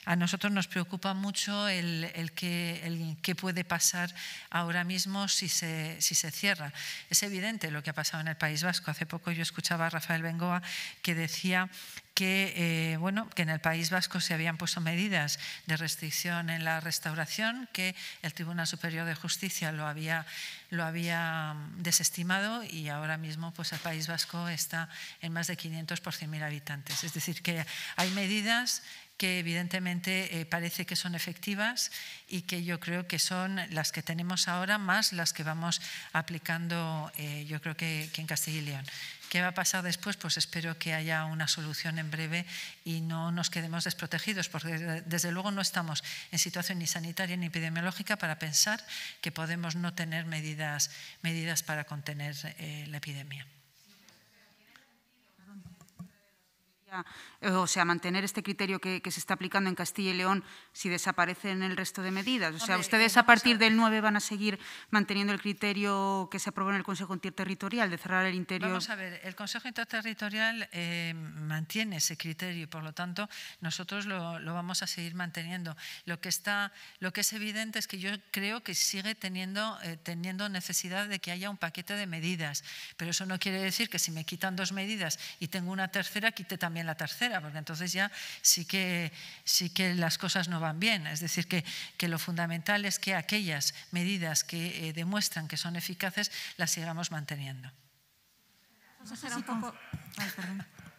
a nosotros nos preocupa mucho el, el que eh, qué puede pasar ahora mismo si se, si se cierra. Es evidente lo que ha pasado en el País Vasco. Hace poco yo escuchaba a Rafael Bengoa que decía que, eh, bueno, que en el País Vasco se habían puesto medidas de restricción en la restauración, que el Tribunal Superior de Justicia lo había, lo había desestimado y ahora mismo pues, el País Vasco está en más de 500 por 100.000 habitantes. Es decir, que hay medidas que evidentemente eh, parece que son efectivas y que yo creo que son las que tenemos ahora más las que vamos aplicando eh, yo creo que, en Castilla y León. ¿Qué va a pasar después? Pues espero que haya una solución en breve y no nos quedemos desprotegidos, porque desde luego no estamos en situación ni sanitaria ni epidemiológica para pensar que podemos no tener medidas, medidas para contener eh, la epidemia. Eh, o sea, mantener este criterio que, se está aplicando en Castilla y León si desaparecen el resto de medidas? O sea, ¿ustedes a este partir del 9 van a seguir manteniendo el criterio que se aprobó en el Consejo Interterritorial de cerrar el interior? Vamos a ver, el Consejo Interterritorial eh, mantiene ese criterio y, por lo tanto, nosotros lo, vamos a seguir manteniendo. Lo que, está, lo que es evidente es que yo creo que sigue teniendo, eh, teniendo necesidad de que haya un paquete de medidas, pero eso no quiere decir que si me quitan dos medidas y tengo una tercera, quite también en la tercera, porque entonces ya sí que, sí que las cosas no van bien. Es decir, que, que lo fundamental es que aquellas medidas que eh, demuestran que son eficaces las sigamos manteniendo.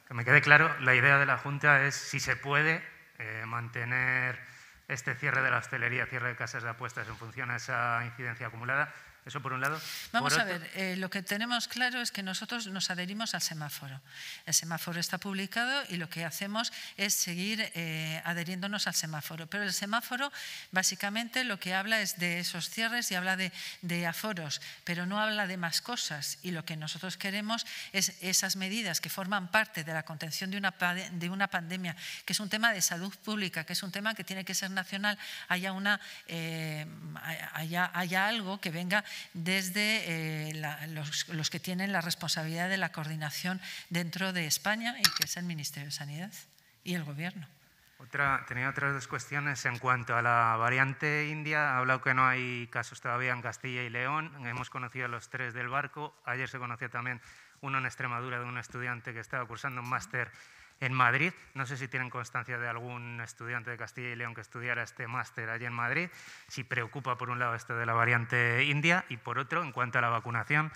Que me quede claro, la idea de la Junta es, si se puede, eh, mantener este cierre de la hostelería, cierre de casas de apuestas en función a esa incidencia acumulada, eso por un lado. Vamos a ver, eh, lo que tenemos claro es que nosotros nos adherimos al semáforo. El semáforo está publicado y lo que hacemos es seguir eh, adheriéndonos al semáforo. Pero el semáforo básicamente lo que habla es de esos cierres y habla de, de aforos, pero no habla de más cosas. Y lo que nosotros queremos es esas medidas que forman parte de la contención de una, de una pandemia, que es un tema de salud pública, que es un tema que tiene que ser nacional, haya, una, eh, haya, haya algo que venga desde eh, los, que tienen la responsabilidad de la coordinación dentro de España y que es el Ministerio de Sanidad y el Gobierno. Otra, tenía otras dos cuestiones en cuanto a la variante india. Ha hablado que no hay casos todavía en Castilla y León. Hemos conocido a los tres del barco. Ayer se conoció también uno en Extremadura de un estudiante que estaba cursando un máster en Madrid. No sé si tienen constancia de algún estudiante de Castilla y León que estudiara este máster allí en Madrid, si preocupa por un lado esto de la variante india y por otro, en cuanto a la vacunación.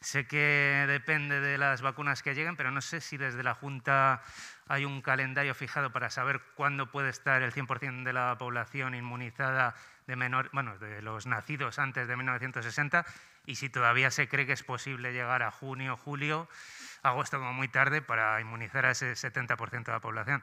Sé que depende de las vacunas que lleguen, pero no sé si desde la Junta hay un calendario fijado para saber cuándo puede estar el 100% de la población inmunizada de, menor, bueno, de los nacidos antes de 1960 y si todavía se cree que es posible llegar a junio, julio, agosto como muy tarde para inmunizar a ese 70% de la población.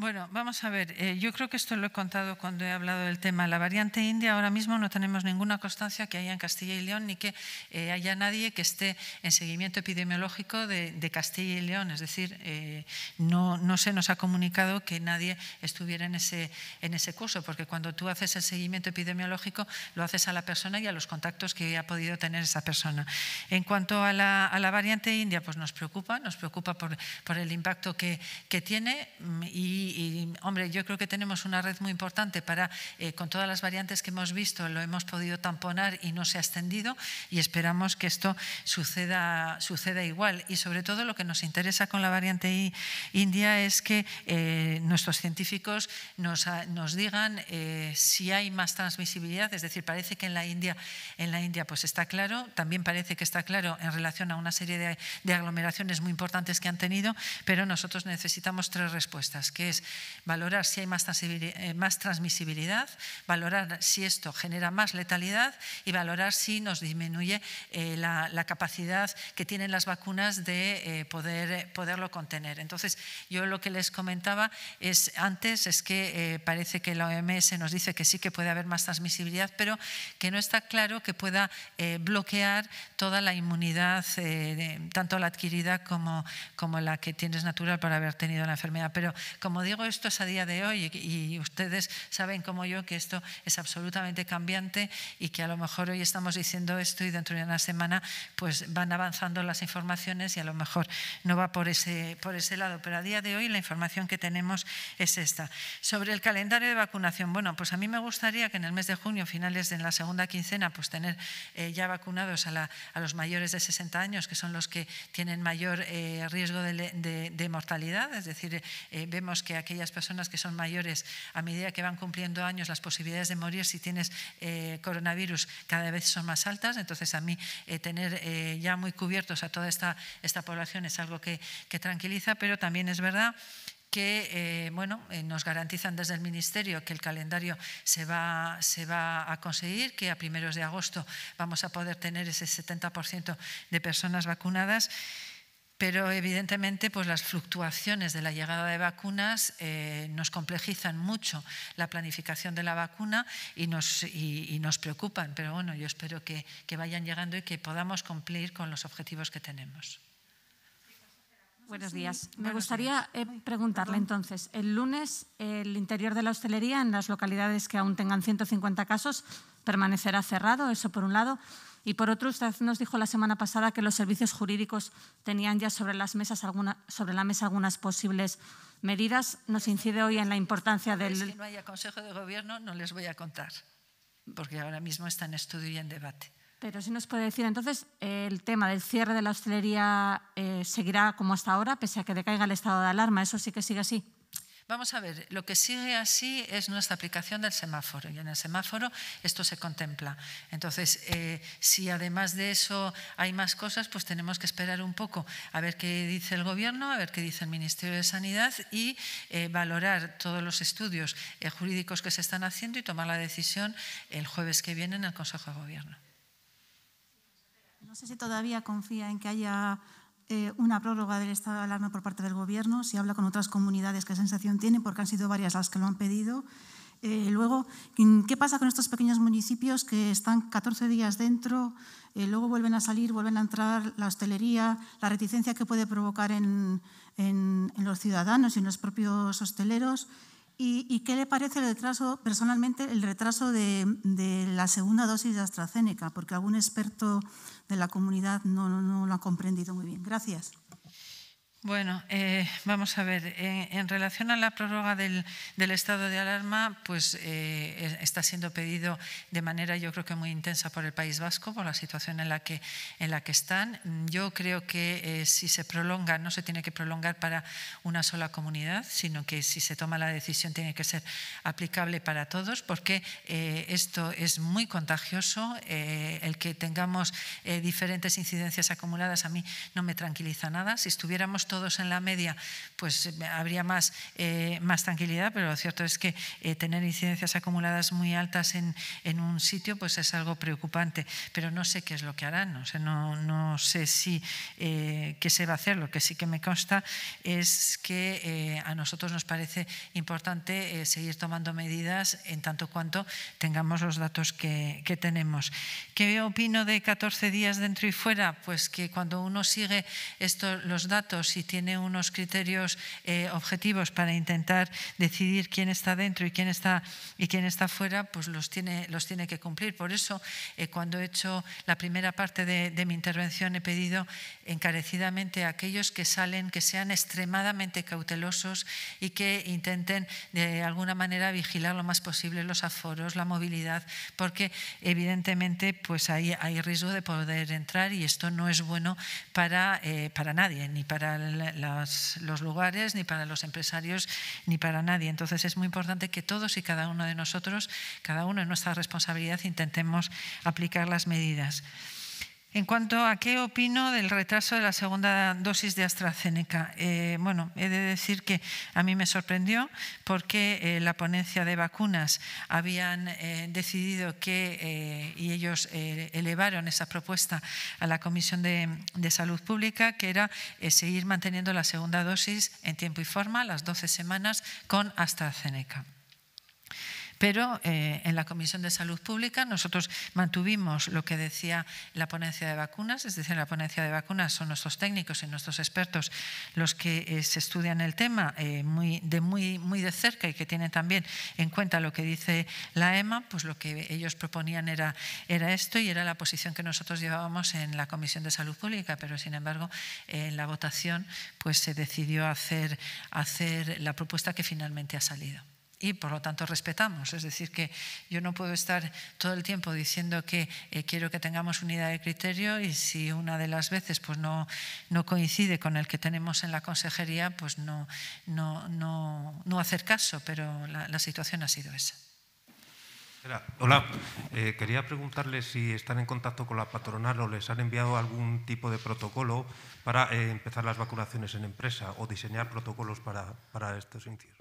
Bueno, vamos a ver, eh, yo creo que esto lo he contado cuando he hablado del tema. La variante india ahora mismo no tenemos ninguna constancia que haya en Castilla y León ni que eh, haya nadie que esté en seguimiento epidemiológico de, Castilla y León. Es decir, eh, no, no, se nos ha comunicado que nadie estuviera en ese, en ese curso, porque cuando tú haces el seguimiento epidemiológico lo haces a la persona y a los contactos que ha podido tener esa persona. En cuanto a la, a la variante india, pues nos preocupa, nos preocupa por, por el impacto que, que tiene mm, y y, hombre, yo creo que tenemos una red muy importante para, eh, con todas las variantes que hemos visto, lo hemos podido tamponar y no se ha extendido y esperamos que esto suceda, suceda igual. Y sobre todo lo que nos interesa con la variante india es que eh, nuestros científicos nos, ah, digan eh, si hay más transmisibilidad, es decir, parece que en la India, en la India pues está claro, también parece que está claro en relación a una serie de, de aglomeraciones muy importantes que han tenido, pero nosotros necesitamos tres respuestas, que es valorar si hay eh, más, transmisibilidad, valorar si esto genera más letalidad y valorar si nos disminuye eh, la, capacidad que tienen las vacunas de eh, poder, poderlo contener. Entonces, yo lo que les comentaba es antes es que parece que la OMS nos dice que sí que puede haber más transmisibilidad, pero que no está claro que pueda bloquear toda la inmunidad, tanto la adquirida como, como la que tienes natural para haber tenido la enfermedad. Pero como digo esto es a día de hoy y, ustedes saben como yo que esto es absolutamente cambiante y que a lo mejor hoy estamos diciendo esto y dentro de una semana pues van avanzando las informaciones y a lo mejor no va por ese, por ese lado. Pero a día de hoy la información que tenemos es esta. Sobre el calendario de vacunación, bueno, pues a mí me gustaría que en el mes de junio, finales de la segunda quincena, pues tener eh, ya vacunados a, los mayores de 60 años, que son los que tienen mayor eh, riesgo de, mortalidad, es decir, eh, vemos que que aquellas personas que son mayores, a medida que van cumpliendo años, las posibilidades de morir si tienes eh, coronavirus cada vez son más altas. Entonces, a mí eh, tener eh, ya muy cubiertos a toda esta, esta población es algo que, tranquiliza, pero también es verdad que bueno, nos garantizan desde el Ministerio que el calendario se va, se va a conseguir, que a primeros de agosto vamos a poder tener ese 70% de personas vacunadas. Pero evidentemente pues las fluctuaciones de la llegada de vacunas eh, nos complejizan mucho la planificación de la vacuna y nos, nos preocupan. Pero bueno, yo espero que, vayan llegando y que podamos cumplir con los objetivos que tenemos. Buenos días. Me gustaría eh, preguntarle entonces, el lunes el interior de la hostelería en las localidades que aún tengan 150 casos permanecerá cerrado, eso por un lado. Y por otro, usted nos dijo la semana pasada que los servicios jurídicos tenían ya sobre, las mesas sobre la mesa algunas posibles medidas. Nos incide hoy en la importancia del... Si no hay Consejo de Gobierno no les voy a contar, porque ahora mismo está en estudio y en debate. Pero si nos puede decir entonces, el tema del cierre de la hostelería eh, seguirá como hasta ahora, pese a que decaiga el estado de alarma. ¿Eso sí que sigue así? Vamos a ver, lo que sigue así es nuestra aplicación del semáforo y en el semáforo esto se contempla. Entonces, eh, si además de eso hay más cosas, pues tenemos que esperar un poco a ver qué dice el Gobierno, a ver qué dice el Ministerio de Sanidad y eh, valorar todos los estudios eh, jurídicos que se están haciendo y tomar la decisión el jueves que viene en el Consejo de Gobierno. No sé si todavía confía en que haya eh, una prórroga del estado de alarma por parte del Gobierno, si habla con otras comunidades, qué sensación tienen, porque han sido varias las que lo han pedido. Eh, luego, ¿qué pasa con estos pequeños municipios que están 14 días dentro, eh, luego vuelven a salir, vuelven a entrar la hostelería, la reticencia que puede provocar en los ciudadanos y en los propios hosteleros? ¿Y, qué le parece el retraso, personalmente, el retraso de, la segunda dosis de AstraZeneca? Porque algún experto de la comunidad no lo ha comprendido muy bien. Gracias. Bueno, eh, vamos a ver, en, relación a la prórroga del, estado de alarma, pues eh, está siendo pedido de manera yo creo que muy intensa por el País Vasco, por la situación en la que, en la que están. Yo creo que eh, si se prolonga, no se tiene que prolongar para una sola comunidad, sino que si se toma la decisión tiene que ser aplicable para todos, porque esto es muy contagioso. el que tengamos diferentes incidencias acumuladas a mí no me tranquiliza nada. Si estuviéramos todos en la media, pues eh, habría más, eh, más tranquilidad, pero lo cierto es que eh, tener incidencias acumuladas muy altas en, en, un sitio pues es algo preocupante, pero no sé qué es lo que harán, no sé, no, no sé si qué se va a hacer, lo que sí que me consta es que a nosotros nos parece importante seguir tomando medidas en tanto cuanto tengamos los datos que, que tenemos. ¿Qué opino de 14 días dentro y fuera? Pues que cuando uno sigue estos los datos y si tiene unos criterios eh, objetivos para intentar decidir quién está dentro y quién está, y quién está fuera, pues los tiene, los tiene que cumplir. Por eso, eh, cuando he hecho la primera parte de, mi intervención, he pedido encarecidamente a aquellos que salen que sean extremadamente cautelosos y que intenten de alguna manera vigilar lo más posible los aforos, la movilidad, porque evidentemente pues hay, hay riesgo de poder entrar y esto no es bueno para, eh, para nadie, ni para el los lugares, ni para los empresarios, ni para nadie. Entonces es muy importante que todos y cada uno de nosotros, cada uno en nuestra responsabilidad, intentemos aplicar las medidas. En cuanto a qué opino del retraso de la segunda dosis de AstraZeneca, eh, bueno, he de decir que a mí me sorprendió porque eh, la ponencia de vacunas habían eh, decidido que, y ellos elevaron esa propuesta a la Comisión de, de Salud Pública, que era seguir manteniendo la segunda dosis en tiempo y forma, las 12 semanas, con AstraZeneca. Pero eh, en la Comisión de Salud Pública nosotros mantuvimos lo que decía la ponencia de vacunas, es decir, en la ponencia de vacunas son nuestros técnicos y nuestros expertos los que eh, se estudian el tema eh, muy, de muy, muy de cerca y que tienen también en cuenta lo que dice la EMA, pues lo que ellos proponían era, era esto y era la posición que nosotros llevábamos en la Comisión de Salud Pública, pero sin embargo en la votación pues se decidió hacer, hacer la propuesta que finalmente ha salido y por lo tanto respetamos. Es decir, que yo no puedo estar todo el tiempo diciendo que eh, quiero que tengamos unidad de criterio y si una de las veces pues no, no coincide con el que tenemos en la consejería, pues no, no, no, no hacer caso, pero la, situación ha sido esa. Hola, eh, quería preguntarle si están en contacto con la patronal o les han enviado algún tipo de protocolo para eh, empezar las vacunaciones en empresa o diseñar protocolos para, para estos incisos.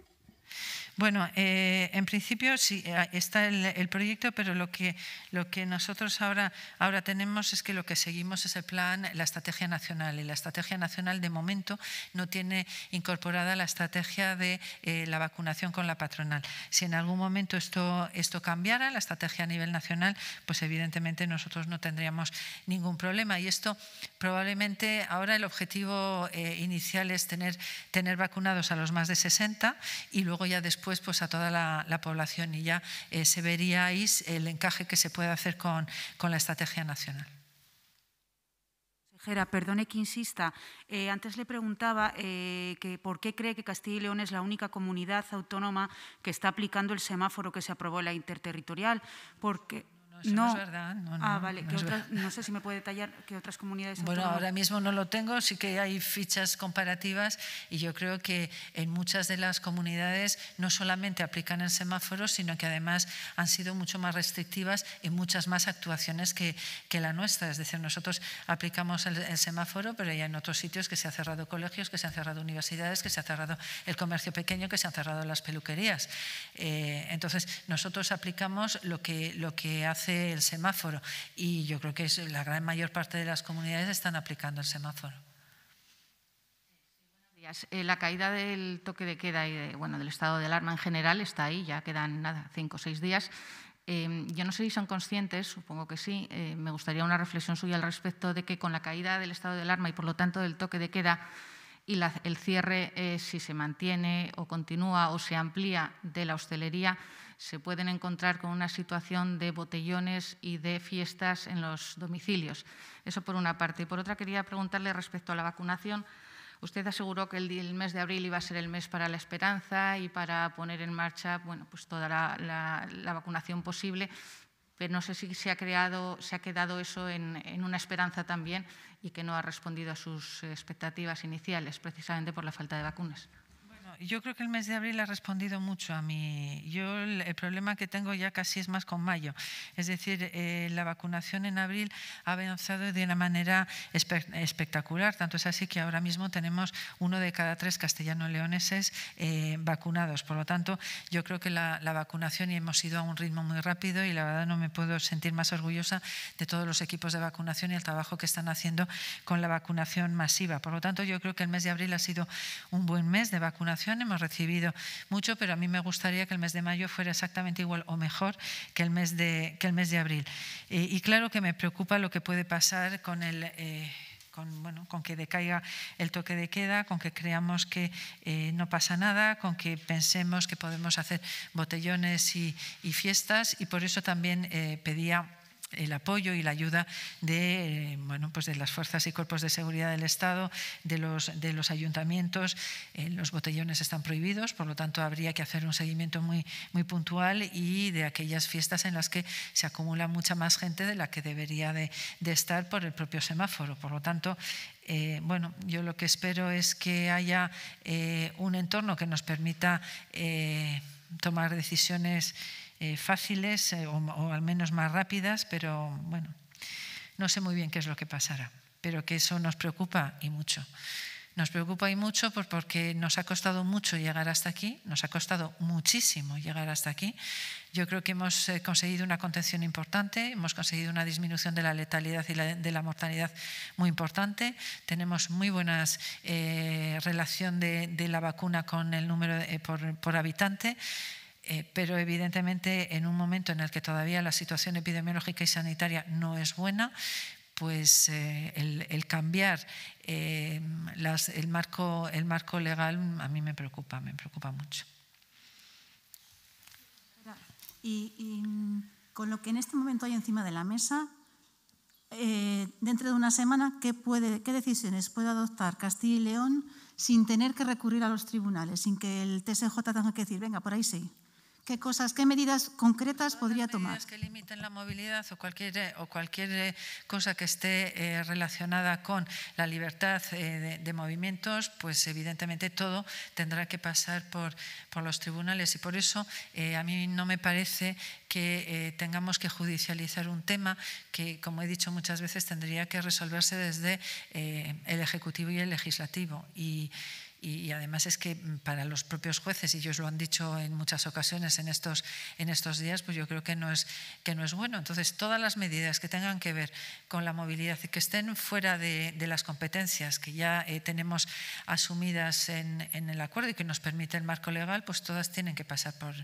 Bueno, eh, en principio sí, eh, está el, proyecto, pero lo que, lo que nosotros ahora, ahora tenemos es que lo que seguimos es el plan, la estrategia nacional. Y la estrategia nacional de momento no tiene incorporada la estrategia de eh, la vacunación con la patronal. Si en algún momento esto, esto cambiara, la estrategia a nivel nacional, pues evidentemente nosotros no tendríamos ningún problema. Y esto probablemente ahora el objetivo inicial es tener, tener vacunados a los más de 60 y luego ya después pues, a toda la, población y ya eh, se veríais el encaje que se puede hacer con, con la estrategia nacional. Señora, perdone que insista. Eh, antes le preguntaba eh, que por qué cree que Castilla y León es la única comunidad autónoma que está aplicando el semáforo que se aprobó en la interterritorial. Porque no, ah, vale. no, sé si me puede detallar qué otras comunidades. Bueno, ahora mismo no lo tengo, sí que hay fichas comparativas y yo creo que en muchas de las comunidades no solamente aplican el semáforo, sino que además han sido mucho más restrictivas en muchas más actuaciones que, que la nuestra. Es decir, nosotros aplicamos el, semáforo, pero ya en otros sitios que se han cerrado colegios, que se han cerrado universidades, que se ha cerrado el comercio pequeño, que se han cerrado las peluquerías. Eh, entonces, nosotros aplicamos lo que, lo que hace el semáforo. Y yo creo que la gran mayor parte de las comunidades están aplicando el semáforo. Eh, la caída del toque de queda y bueno, del estado de alarma en general está ahí, ya quedan nada, cinco o seis días. Em, yo no sé si son conscientes, supongo que sí, eh, me gustaría una reflexión suya al respecto de que con la caída del estado de alarma y por lo tanto del toque de queda y el cierre, eh, si se mantiene o continúa o se amplía de la hostelería, se pueden encontrar con una situación de botellones y de fiestas en los domicilios. Eso por una parte. Y por otra, quería preguntarle respecto a la vacunación. Usted aseguró que el, mes de abril iba a ser el mes para la esperanza y para poner en marcha bueno, pues toda la, vacunación posible, pero no sé si se ha, creado, se ha quedado eso en, una esperanza también y que no ha respondido a sus expectativas iniciales, precisamente por la falta de vacunas yo creo que el mes de abril ha respondido mucho a mí. Yo el, problema que tengo ya casi es más con mayo. Es decir, eh, la vacunación en abril ha avanzado de una manera espectacular. Tanto es así que ahora mismo tenemos uno de cada tres castellano-leoneses eh, vacunados. Por lo tanto, yo creo que la, vacunación y hemos ido a un ritmo muy rápido y la verdad no me puedo sentir más orgullosa de todos los equipos de vacunación y el trabajo que están haciendo con la vacunación masiva. Por lo tanto, yo creo que el mes de abril ha sido un buen mes de vacunación hemos recibido mucho, pero a mí me gustaría que el mes de mayo fuera exactamente igual o mejor que el mes de, que el mes de abril. Eh, y claro que me preocupa lo que puede pasar eh, con que decaiga el toque de queda, con que creamos que eh, no pasa nada, con que pensemos que podemos hacer botellones y fiestas. Y por eso también pedía el apoyo y la ayuda de, eh, bueno, pues de las fuerzas y cuerpos de seguridad del Estado, de los, de los ayuntamientos. Eh, los botellones están prohibidos, por lo tanto habría que hacer un seguimiento muy, muy puntual y de aquellas fiestas en las que se acumula mucha más gente de la que debería de, estar por el propio semáforo. Por lo tanto, eh, bueno, yo lo que espero es que haya un entorno que nos permita tomar decisiones eh, fáciles eh, o, al menos más rápidas, pero bueno, no sé muy bien qué es lo que pasará, pero que eso nos preocupa y mucho. Nos preocupa y mucho pues, porque nos ha costado mucho llegar hasta aquí, nos ha costado muchísimo llegar hasta aquí. Yo creo que hemos eh, conseguido una contención importante, hemos conseguido una disminución de la letalidad y de la mortalidad muy importante. Tenemos muy buena relación de, la vacuna con el número por habitante. Eh, pero evidentemente en un momento en el que todavía la situación epidemiológica y sanitaria no es buena, pues eh, el, cambiar eh, el, marco, legal a mí me preocupa, me preocupa mucho. Y, con lo que en este momento hay encima de la mesa, dentro de una semana, ¿qué, ¿qué decisiones puede adoptar Castilla y León sin tener que recurrir a los tribunales, sin que el TSJ tenga que decir, venga, por ahí sí? ¿Qué cosas, qué medidas concretas podría tomar? Medidas que limiten la movilidad o cualquier, eh, o cualquier eh, cosa que esté eh, relacionada con la libertad de, movimientos, pues evidentemente todo tendrá que pasar por, por los tribunales. Y por eso a mí no me parece que tengamos que judicializar un tema que, como he dicho muchas veces, tendría que resolverse desde el Ejecutivo y el Legislativo y, además es que mm, para los propios jueces, y ellos lo han dicho en muchas ocasiones en estos, en estos días, pues yo creo que no, es, que no es bueno. Entonces, todas las medidas que tengan que ver con la movilidad y que estén fuera de, las competencias que ya eh, tenemos asumidas en, el acuerdo y que nos permite el marco legal, pues todas tienen que pasar por,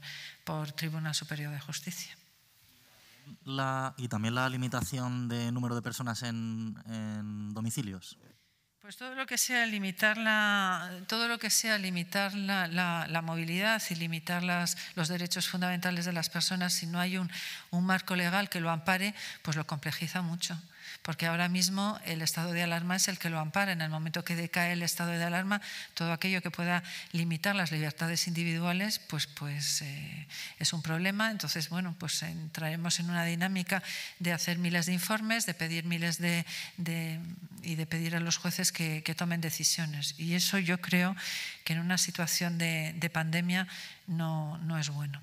por Tribunal Superior de Justicia. y también la limitación de número de personas en, en domicilios. Pues todo lo que sea limitar la, todo lo que sea limitar la, movilidad y limitar los derechos fundamentales de las personas, si no hay un marco legal que lo ampare, pues lo complejiza mucho porque ahora mismo el estado de alarma es el que lo ampara. En el momento que decae el estado de alarma, todo aquello que pueda limitar las libertades individuales, pues, pues eh, es un problema. Entonces, bueno, pues entraremos en una dinámica de hacer miles de informes, de pedir miles de, y de pedir a los jueces que, tomen decisiones. Y eso yo creo que en una situación de, pandemia no, no es bueno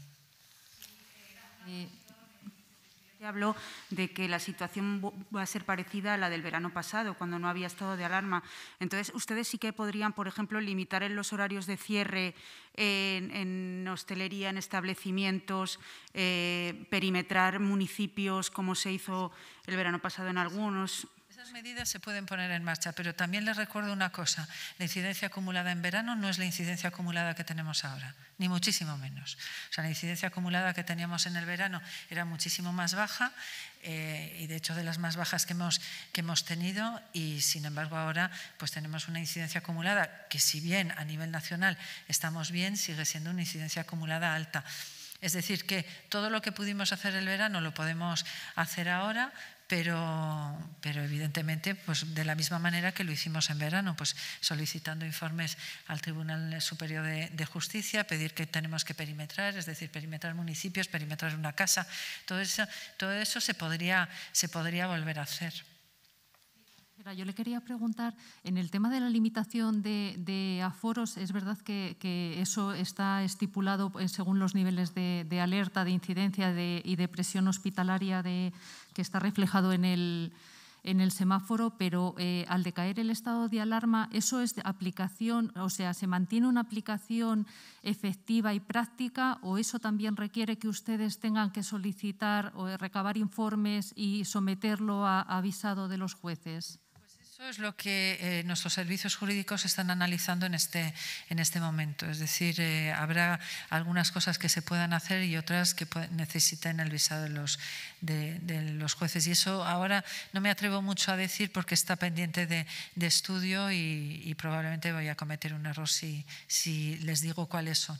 habló de que la situación va a ser parecida a la del verano pasado, cuando no había estado de alarma. Entonces, ¿ustedes sí que podrían, por ejemplo, limitar en los horarios de cierre en, hostelería, en establecimientos, eh, perimetrar municipios como se hizo el verano pasado en algunos? las medidas se pueden poner en marcha, pero también les recuerdo una cosa, la incidencia acumulada en verano no es la incidencia acumulada que tenemos ahora, ni muchísimo menos. O sea, la incidencia acumulada que teníamos en el verano era muchísimo más baja eh, y de hecho de las más bajas que hemos, que hemos tenido y sin embargo ahora pues tenemos una incidencia acumulada que si bien a nivel nacional estamos bien, sigue siendo una incidencia acumulada alta. Es decir, que todo lo que pudimos hacer el verano lo podemos hacer ahora, pero, pero, evidentemente, pues de la misma manera que lo hicimos en verano, pues solicitando informes al Tribunal Superior de, Justicia, pedir que tenemos que perimetrar, es decir, perimetrar municipios, perimetrar una casa, todo eso, todo eso se, podría, se podría volver a hacer yo le quería preguntar, en el tema de la limitación de, aforos, es verdad que, eso está estipulado eh, según los niveles de, alerta, de incidencia y de presión hospitalaria que está reflejado en el, semáforo, pero eh, al decaer el estado de alarma, ¿eso es de aplicación, o sea, se mantiene una aplicación efectiva y práctica o eso también requiere que ustedes tengan que solicitar o recabar informes y someterlo a avisado de los jueces? es lo que eh, nuestros servicios jurídicos están analizando en este, en este momento. Es decir, eh, habrá algunas cosas que se puedan hacer y otras que necesiten el visado de los, de, los jueces. Y eso ahora no me atrevo mucho a decir porque está pendiente de, estudio y, probablemente voy a cometer un error si, si les digo cuáles son.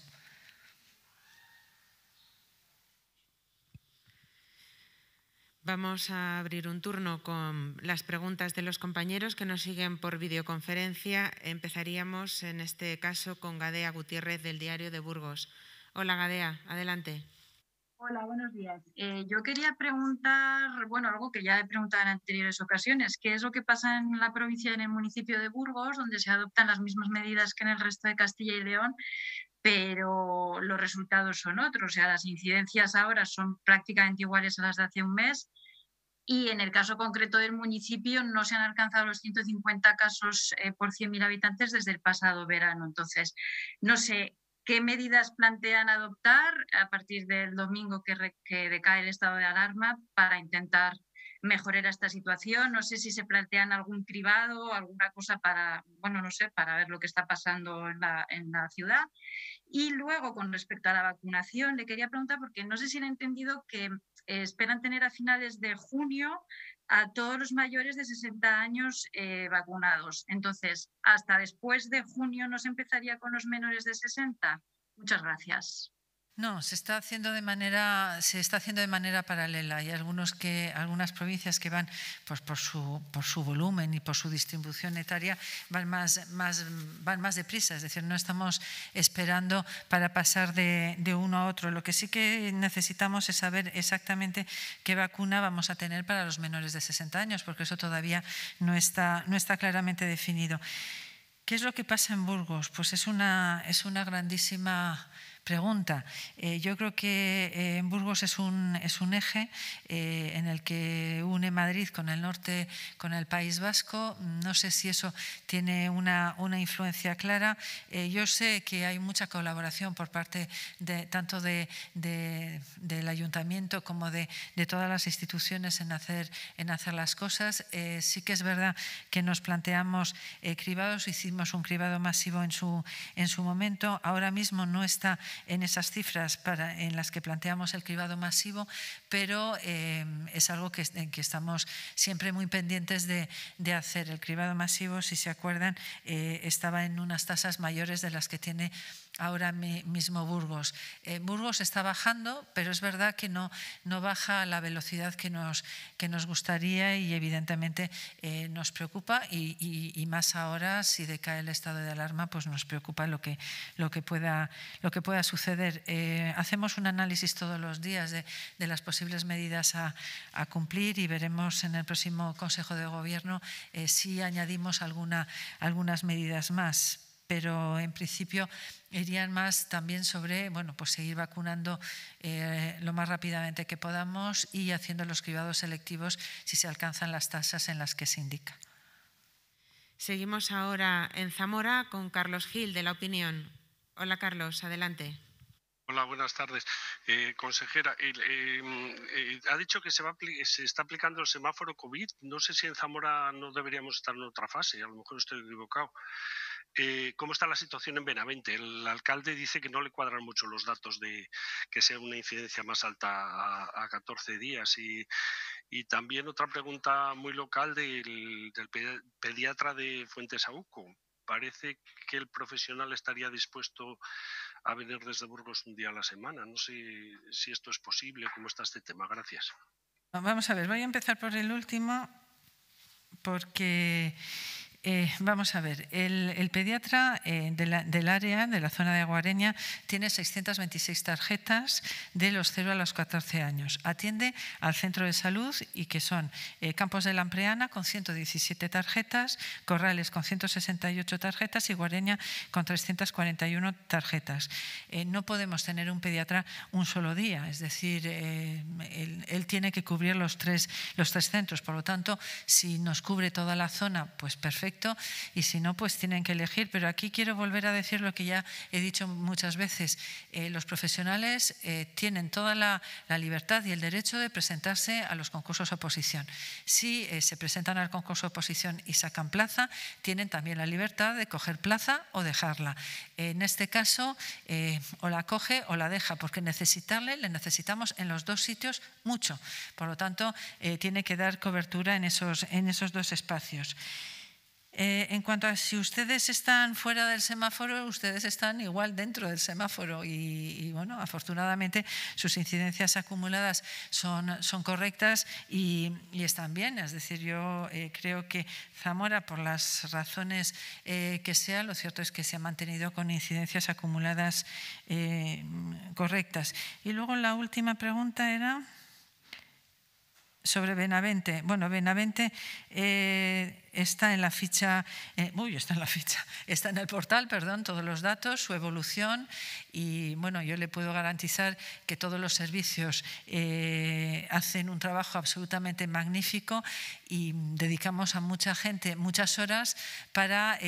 Vamos a abrir un turno con las preguntas de los compañeros que nos siguen por videoconferencia. Empezaríamos en este caso con Gadea Gutiérrez del Diario de Burgos. Hola Gadea, adelante. Hola, buenos días. Eh, yo quería preguntar, bueno, algo que ya he preguntado en anteriores ocasiones, ¿qué es lo que pasa en la provincia, en el municipio de Burgos, donde se adoptan las mismas medidas que en el resto de Castilla y León, pero los resultados son otros. O sea, las incidencias ahora son prácticamente iguales a las de hace un mes y en el caso concreto del municipio no se han alcanzado los 150 casos eh, por 100.000 habitantes desde el pasado verano. Entonces, no sé qué medidas plantean adoptar a partir del domingo que, que decae el estado de alarma para intentar mejorar esta situación. No sé si se plantean algún cribado, alguna cosa para, bueno, no sé, para ver lo que está pasando en la, ciudad. Y luego, con respecto a la vacunación, le quería preguntar, porque no sé si han entendido que eh, esperan tener a finales de junio a todos los mayores de 60 años eh, vacunados. Entonces, ¿hasta después de junio no se empezaría con los menores de 60? Muchas gracias. No, se está haciendo de manera, se está haciendo de manera paralela. Hay algunos que, algunas provincias que van pues, por, su, por su volumen y por su distribución etaria van más, más, van más deprisa. Es decir, no estamos esperando para pasar de, de uno a otro. Lo que sí que necesitamos es saber exactamente qué vacuna vamos a tener para los menores de 60 años, porque eso todavía no está, no está claramente definido. ¿Qué es lo que pasa en Burgos? Pues es una, es una grandísima pregunta. Eh, yo creo que eh, en Burgos es un, es un eje eh, en el que une Madrid con el norte, con el País Vasco. No sé si eso tiene una, una influencia clara. yo sé que hay mucha colaboración por parte de, tanto de, del ayuntamiento como de, todas las instituciones en hacer, en hacer las cosas. sí que es verdad que nos planteamos cribados, hicimos un cribado masivo en su, en su momento. Ahora mismo no está en esas cifras para, en las que planteamos el cribado masivo, pero eh, es algo que, en que estamos siempre muy pendientes de, hacer. El cribado masivo, si se acuerdan, eh, estaba en unas tasas mayores de las que tiene ahora mismo Burgos. Eh, Burgos está bajando, pero es verdad que no, no baja a la velocidad que nos, que nos gustaría y evidentemente eh, nos preocupa y, y, más ahora si decae el estado de alarma, pues nos preocupa lo que, lo que, pueda, lo que pueda suceder. Eh, hacemos un análisis todos los días de, de las posibles medidas a, a, cumplir y veremos en el próximo Consejo de Gobierno si añadimos alguna, algunas medidas más pero en principio irían más también sobre bueno, pues seguir vacunando eh, lo más rápidamente que podamos y haciendo los cribados selectivos si se alcanzan las tasas en las que se indica. Seguimos ahora en Zamora con Carlos Gil de La Opinión. Hola Carlos, adelante. Hola, buenas tardes. Eh, consejera, eh, ha dicho que se, se está aplicando el semáforo COVID. No sé si en Zamora no deberíamos estar en otra fase, a lo mejor estoy equivocado. Eh, cómo está la situación en Benavente. El alcalde dice que no le cuadran mucho los datos de que sea una incidencia más alta a, 14 días. Y, también otra pregunta muy local del, pediatra de Fuentes Auco. Parece que el profesional estaría dispuesto a venir desde Burgos un día a la semana. No sé si esto es posible, cómo está este tema. Gracias. Vamos a ver, voy a empezar por el último, porque eh, vamos a ver, el, pediatra eh, del área, de la zona de Guareña, tiene 626 tarjetas de los 0 a los 14 años. Atiende al centro de salud y que son eh, Campos de Lampreana con 117 tarjetas, Corrales con 168 tarjetas y Guareña con 341 tarjetas. no podemos tener un pediatra un solo día, es decir, él, él, tiene que cubrir los tres, los tres centros. Por lo tanto, si nos cubre toda la zona, pues perfecto y si no, pues tienen que elegir. Pero aquí quiero volver a decir lo que ya he dicho muchas veces. Eh, los profesionales eh, tienen toda la, libertad y el derecho de presentarse a los concursos de oposición. Si eh, se presentan al concurso de oposición y sacan plaza, tienen también la libertad de coger plaza o dejarla. En este caso, o la coge o la deja, porque necesitarle, le necesitamos en los dos sitios mucho. Por lo tanto, tiene que dar cobertura en esos, en esos dos espacios. Eh, en cuanto a si ustedes están fuera del semáforo, ustedes están igual dentro del semáforo y, bueno, afortunadamente sus incidencias acumuladas son, correctas y, están bien. Es decir, yo eh, creo que Zamora, por las razones eh, que sea, lo cierto es que se ha mantenido con incidencias acumuladas correctas. Y luego la última pregunta era sobre Benavente. Bueno, Benavente eh, está en la ficha, eh, está en la ficha, está en el portal, perdón, todos los datos, su evolución y bueno, yo le puedo garantizar que todos los servicios eh, hacen un trabajo absolutamente magnífico y dedicamos a mucha gente muchas horas para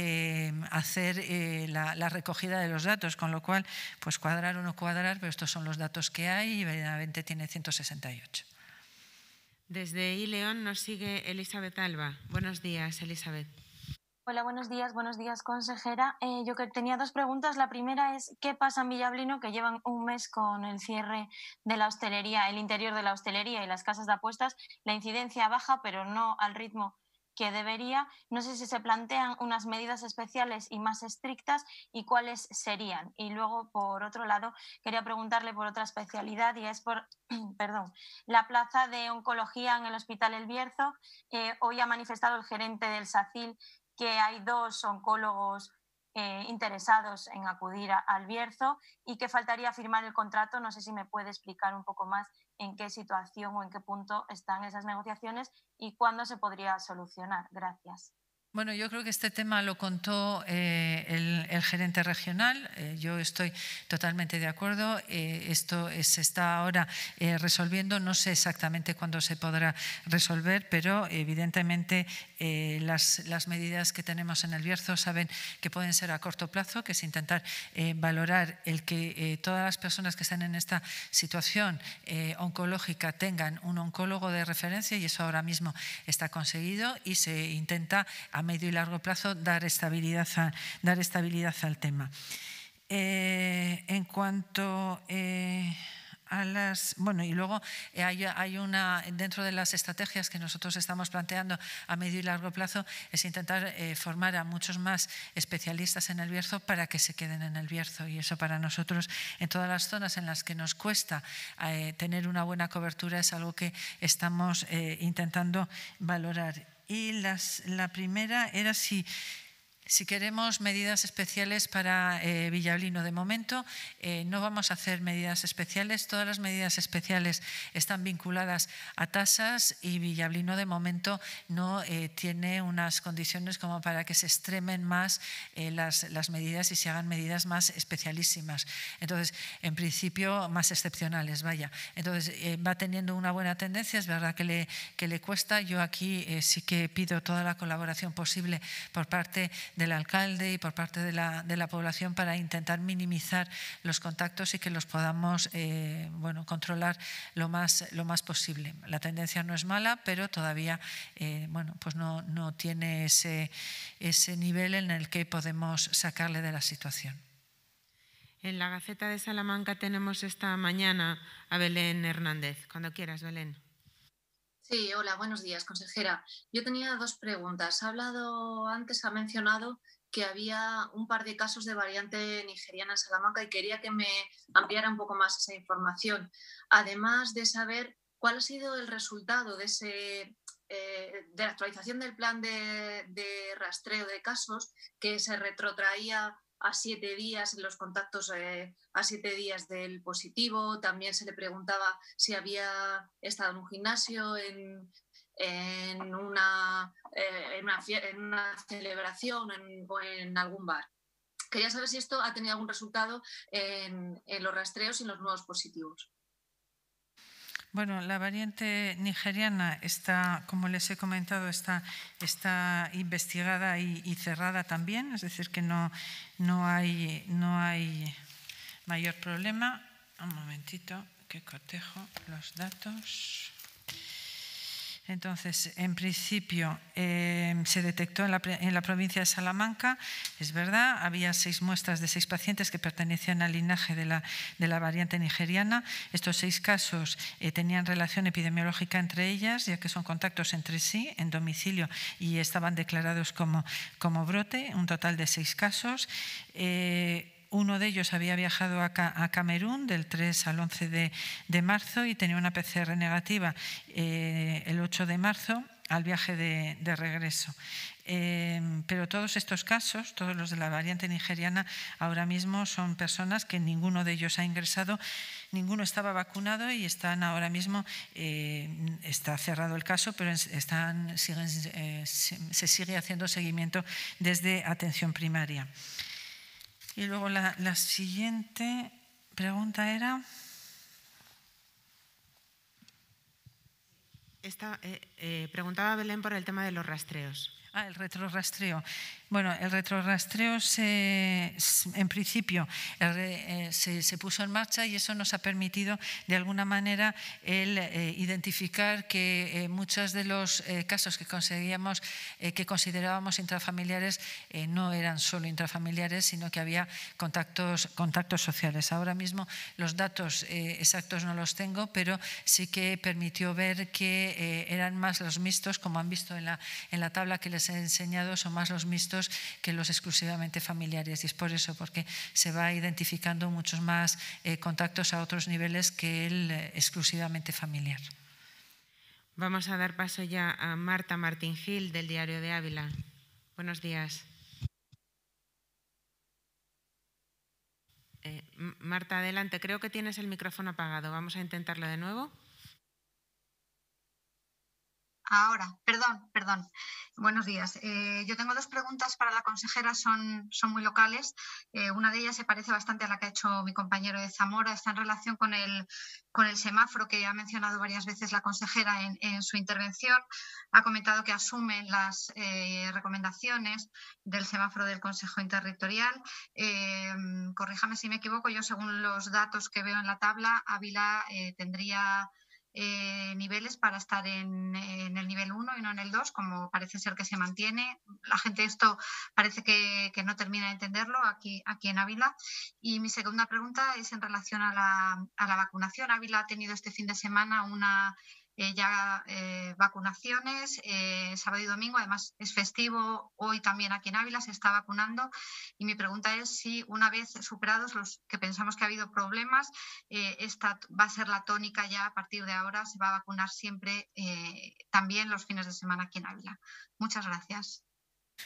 hacer la, la, recogida de los datos, con lo cual, pues cuadrar o no cuadrar, pero estos son los datos que hay y Benavente tiene 168. Desde Ileón nos sigue Elizabeth Alba. Buenos días, Elizabeth. Hola, buenos días, buenos días, consejera. Eh, yo tenía dos preguntas. La primera es, ¿qué pasa en Villablino que llevan un mes con el cierre de la hostelería, el interior de la hostelería y las casas de apuestas? La incidencia baja, pero no al ritmo que debería. No sé si se plantean unas medidas especiales y más estrictas y cuáles serían. Y luego, por otro lado, quería preguntarle por otra especialidad y es por perdón, la plaza de oncología en el Hospital El Bierzo. Eh, hoy ha manifestado el gerente del SACIL que hay dos oncólogos eh, interesados en acudir al Bierzo y que faltaría firmar el contrato. No sé si me puede explicar un poco más en qué situación o en qué punto están esas negociaciones y cuándo se podría solucionar. Gracias. Bueno, yo creo que este tema lo contó eh, el, gerente regional. Eh, yo estoy totalmente de acuerdo. Eh, esto se está ahora resolviendo. No sé exactamente cuándo se podrá resolver, pero evidentemente eh, las, medidas que tenemos en el Bierzo saben que pueden ser a corto plazo, que es intentar eh, valorar el que eh, todas las personas que están en esta situación oncológica tengan un oncólogo de referencia y eso ahora mismo está conseguido y se intenta a medio y largo plazo dar estabilidad, a, dar estabilidad al tema. en cuanto... Bueno, y luego eh, hay, una... Dentro de las estrategias que nosotros estamos planteando a medio y largo plazo es intentar eh, formar a muchos más especialistas en el Bierzo para que se queden en el Bierzo. Y eso para nosotros, en todas las zonas en las que nos cuesta eh, tener una buena cobertura, es algo que estamos intentando valorar. Y las, la primera era si si queremos medidas especiales para eh, Villablino, de momento eh, no vamos a hacer medidas especiales. Todas las medidas especiales están vinculadas a tasas y Villablino, de momento, no eh, tiene unas condiciones como para que se extremen más las, medidas y se hagan medidas más especialísimas. Entonces, en principio, más excepcionales, vaya. Entonces, va teniendo una buena tendencia. Es verdad que le, que le cuesta. Yo aquí sí que pido toda la colaboración posible por parte del alcalde y por parte de la, de la población para intentar minimizar los contactos y que los podamos eh, bueno, controlar lo más, lo más posible. La tendencia no es mala, pero todavía eh, bueno, pues no, no tiene ese, ese nivel en el que podemos sacarle de la situación. En la Gaceta de Salamanca tenemos esta mañana a Belén Hernández. Cuando quieras, Belén. Sí, hola, buenos días, consejera. Yo tenía dos preguntas. Ha hablado antes, ha mencionado que había un par de casos de variante nigeriana en Salamanca y quería que me ampliara un poco más esa información, además de saber cuál ha sido el resultado de, ese, eh, de la actualización del plan de, de, rastreo de casos que se retrotraía a siete días, los contactos eh, a siete días del positivo. También se le preguntaba si había estado en un gimnasio, en, en, una, eh, en una, celebración o en algún bar. Quería saber si esto ha tenido algún resultado en, los rastreos y en los nuevos positivos. Bueno, la variante nigeriana está, como les he comentado, está, está investigada y, cerrada también, es decir, que no, no, hay, no hay mayor problema. Un momentito que cotejo los datos. Entonces, en principio, em, se detectó en la, provincia de Salamanca, es verdad, había seis muestras de seis pacientes que pertenecían al linaje de la, de la variante nigeriana. Estos seis casos eh, tenían relación epidemiológica entre ellas, ya que son contactos entre sí, en domicilio, y estaban declarados como, como brote, un total de seis casos. Eh, uno de ellos había viajado a, Camerún del 3 al 11 de, marzo y tenía una PCR negativa eh, el 8 de marzo al viaje de, regreso. Em, pero todos estos casos, todos los de la variante nigeriana, ahora mismo son personas que ninguno de ellos ha ingresado, ninguno estaba vacunado y están ahora mismo, eh, está cerrado el caso, pero están, eh, se sigue haciendo seguimiento desde atención primaria. Y luego la, siguiente pregunta era... Esta, eh, eh, preguntaba Belén por el tema de los rastreos. Ah, el retrorrastreo. Bueno, el retrorrastreo se, en principio eh, se, puso en marcha y eso nos ha permitido de alguna manera el eh, identificar que eh, muchos de los casos que conseguíamos, que considerábamos intrafamiliares, no eran solo intrafamiliares, sino que había contactos, contactos sociales. Ahora mismo los datos exactos no los tengo, pero sí que permitió ver que eran más los mixtos, como han visto en la, en la tabla que les he enseñado, son más los mixtos que los exclusivamente familiares. Y es por eso, porque se va identificando muchos más eh, contactos a otros niveles que el eh, exclusivamente familiar. Vamos a dar paso ya a Marta Martín Gil del Diario de Ávila. Buenos días. Eh, Marta, adelante. Creo que tienes el micrófono apagado. Vamos a intentarlo de nuevo. Ahora, perdón, perdón. Buenos días. Eh, yo tengo dos preguntas para la consejera, son, son muy locales. Eh, una de ellas se parece bastante a la que ha hecho mi compañero de Zamora, está en relación con el, semáforo que ha mencionado varias veces la consejera en, su intervención. Ha comentado que asumen las eh, recomendaciones del semáforo del Consejo Interterritorial. corríjame si me equivoco, yo según los datos que veo en la tabla, Ávila tendría eh, niveles para estar en, el nivel 1 y no en el 2, como parece ser que se mantiene. La gente esto parece que, que, no termina de entenderlo aquí, aquí en Ávila. Y mi segunda pregunta es en relación a la, a la vacunación. Ávila ha tenido este fin de semana una eh, ya eh, vacunaciones eh, sábado y domingo, además es festivo hoy también aquí en Ávila, se está vacunando y mi pregunta es si una vez superados los que pensamos que ha habido problemas, esta va a ser la tónica ya a partir de ahora, se va a vacunar siempre también los fines de semana aquí en Ávila. Muchas gracias.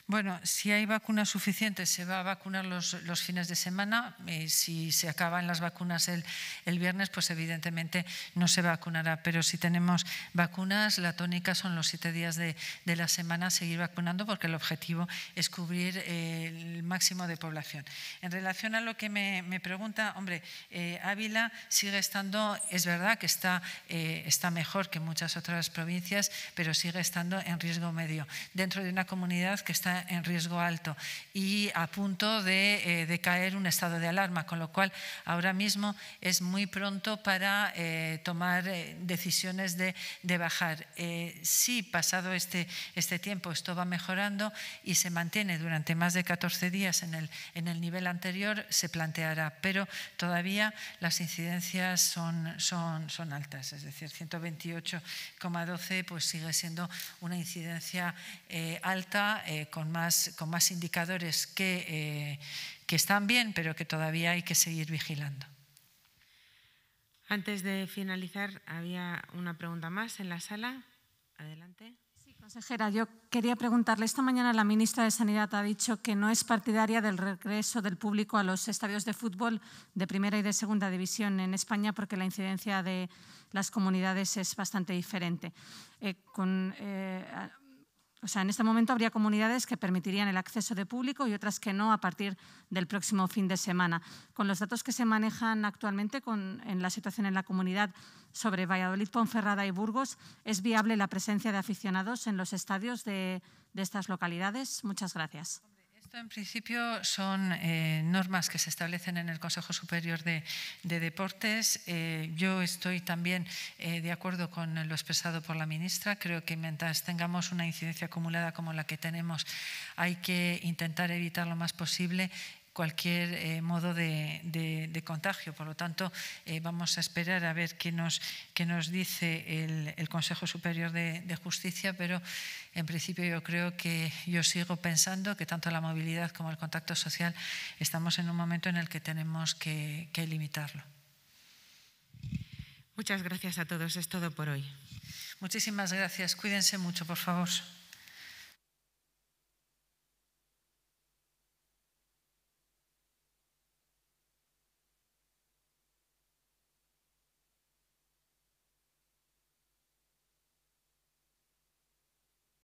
Bueno, si hay vacunas suficientes, se va a vacunar los, fines de semana. si se acaban las vacunas el, viernes, pues evidentemente no se vacunará. Pero si tenemos vacunas, la tónica son los siete días de, la semana seguir vacunando porque el objetivo es cubrir eh, el máximo de población. En relación a lo que me, pregunta, hombre, eh, Ávila sigue estando, es verdad que está, eh, está mejor que muchas otras provincias, pero sigue estando en riesgo medio. Dentro de una comunidad que está en riesgo alto y a punto eh, de, caer un estado de alarma, con lo cual ahora mismo es muy pronto para eh, tomar eh, decisiones de, bajar. si pasado este, este tiempo esto va mejorando y se mantiene durante más de 14 días en el, en el nivel anterior, se planteará, pero todavía las incidencias son, son, son altas, es decir, 128,12 pues sigue siendo una incidencia alta con, más, con, más, indicadores que, eh, que están bien, pero que todavía hay que seguir vigilando. Antes de finalizar, había una pregunta más en la sala. Adelante. Consejera, yo quería preguntarle, esta mañana la ministra de Sanidad ha dicho que no es partidaria del regreso del público a los estadios de fútbol de primera y de segunda división en España porque la incidencia de las comunidades es bastante diferente. Eh, con eh, o sea, en este momento habría comunidades que permitirían el acceso de público y otras que no a partir del próximo fin de semana. Con los datos que se manejan actualmente con, en la situación en la comunidad sobre Valladolid, Ponferrada y Burgos, ¿es viable la presencia de aficionados en los estadios de, de estas localidades? Muchas gracias en principio son eh, normas que se establecen en el Consejo Superior de, Deportes. Eh, yo estoy también eh, de acuerdo con lo expresado por la ministra. Creo que mientras tengamos una incidencia acumulada como la que tenemos hay que intentar evitar lo más posible cualquier eh, modo de, de, contagio. Por lo tanto, eh, vamos a esperar a ver qué nos, qué nos dice el, Consejo Superior de, Justicia, pero en principio yo creo que yo sigo pensando que tanto la movilidad como el contacto social estamos en un momento en el que tenemos que, que limitarlo. Muchas gracias a todos. Es todo por hoy. Muchísimas gracias. Cuídense mucho, por favor.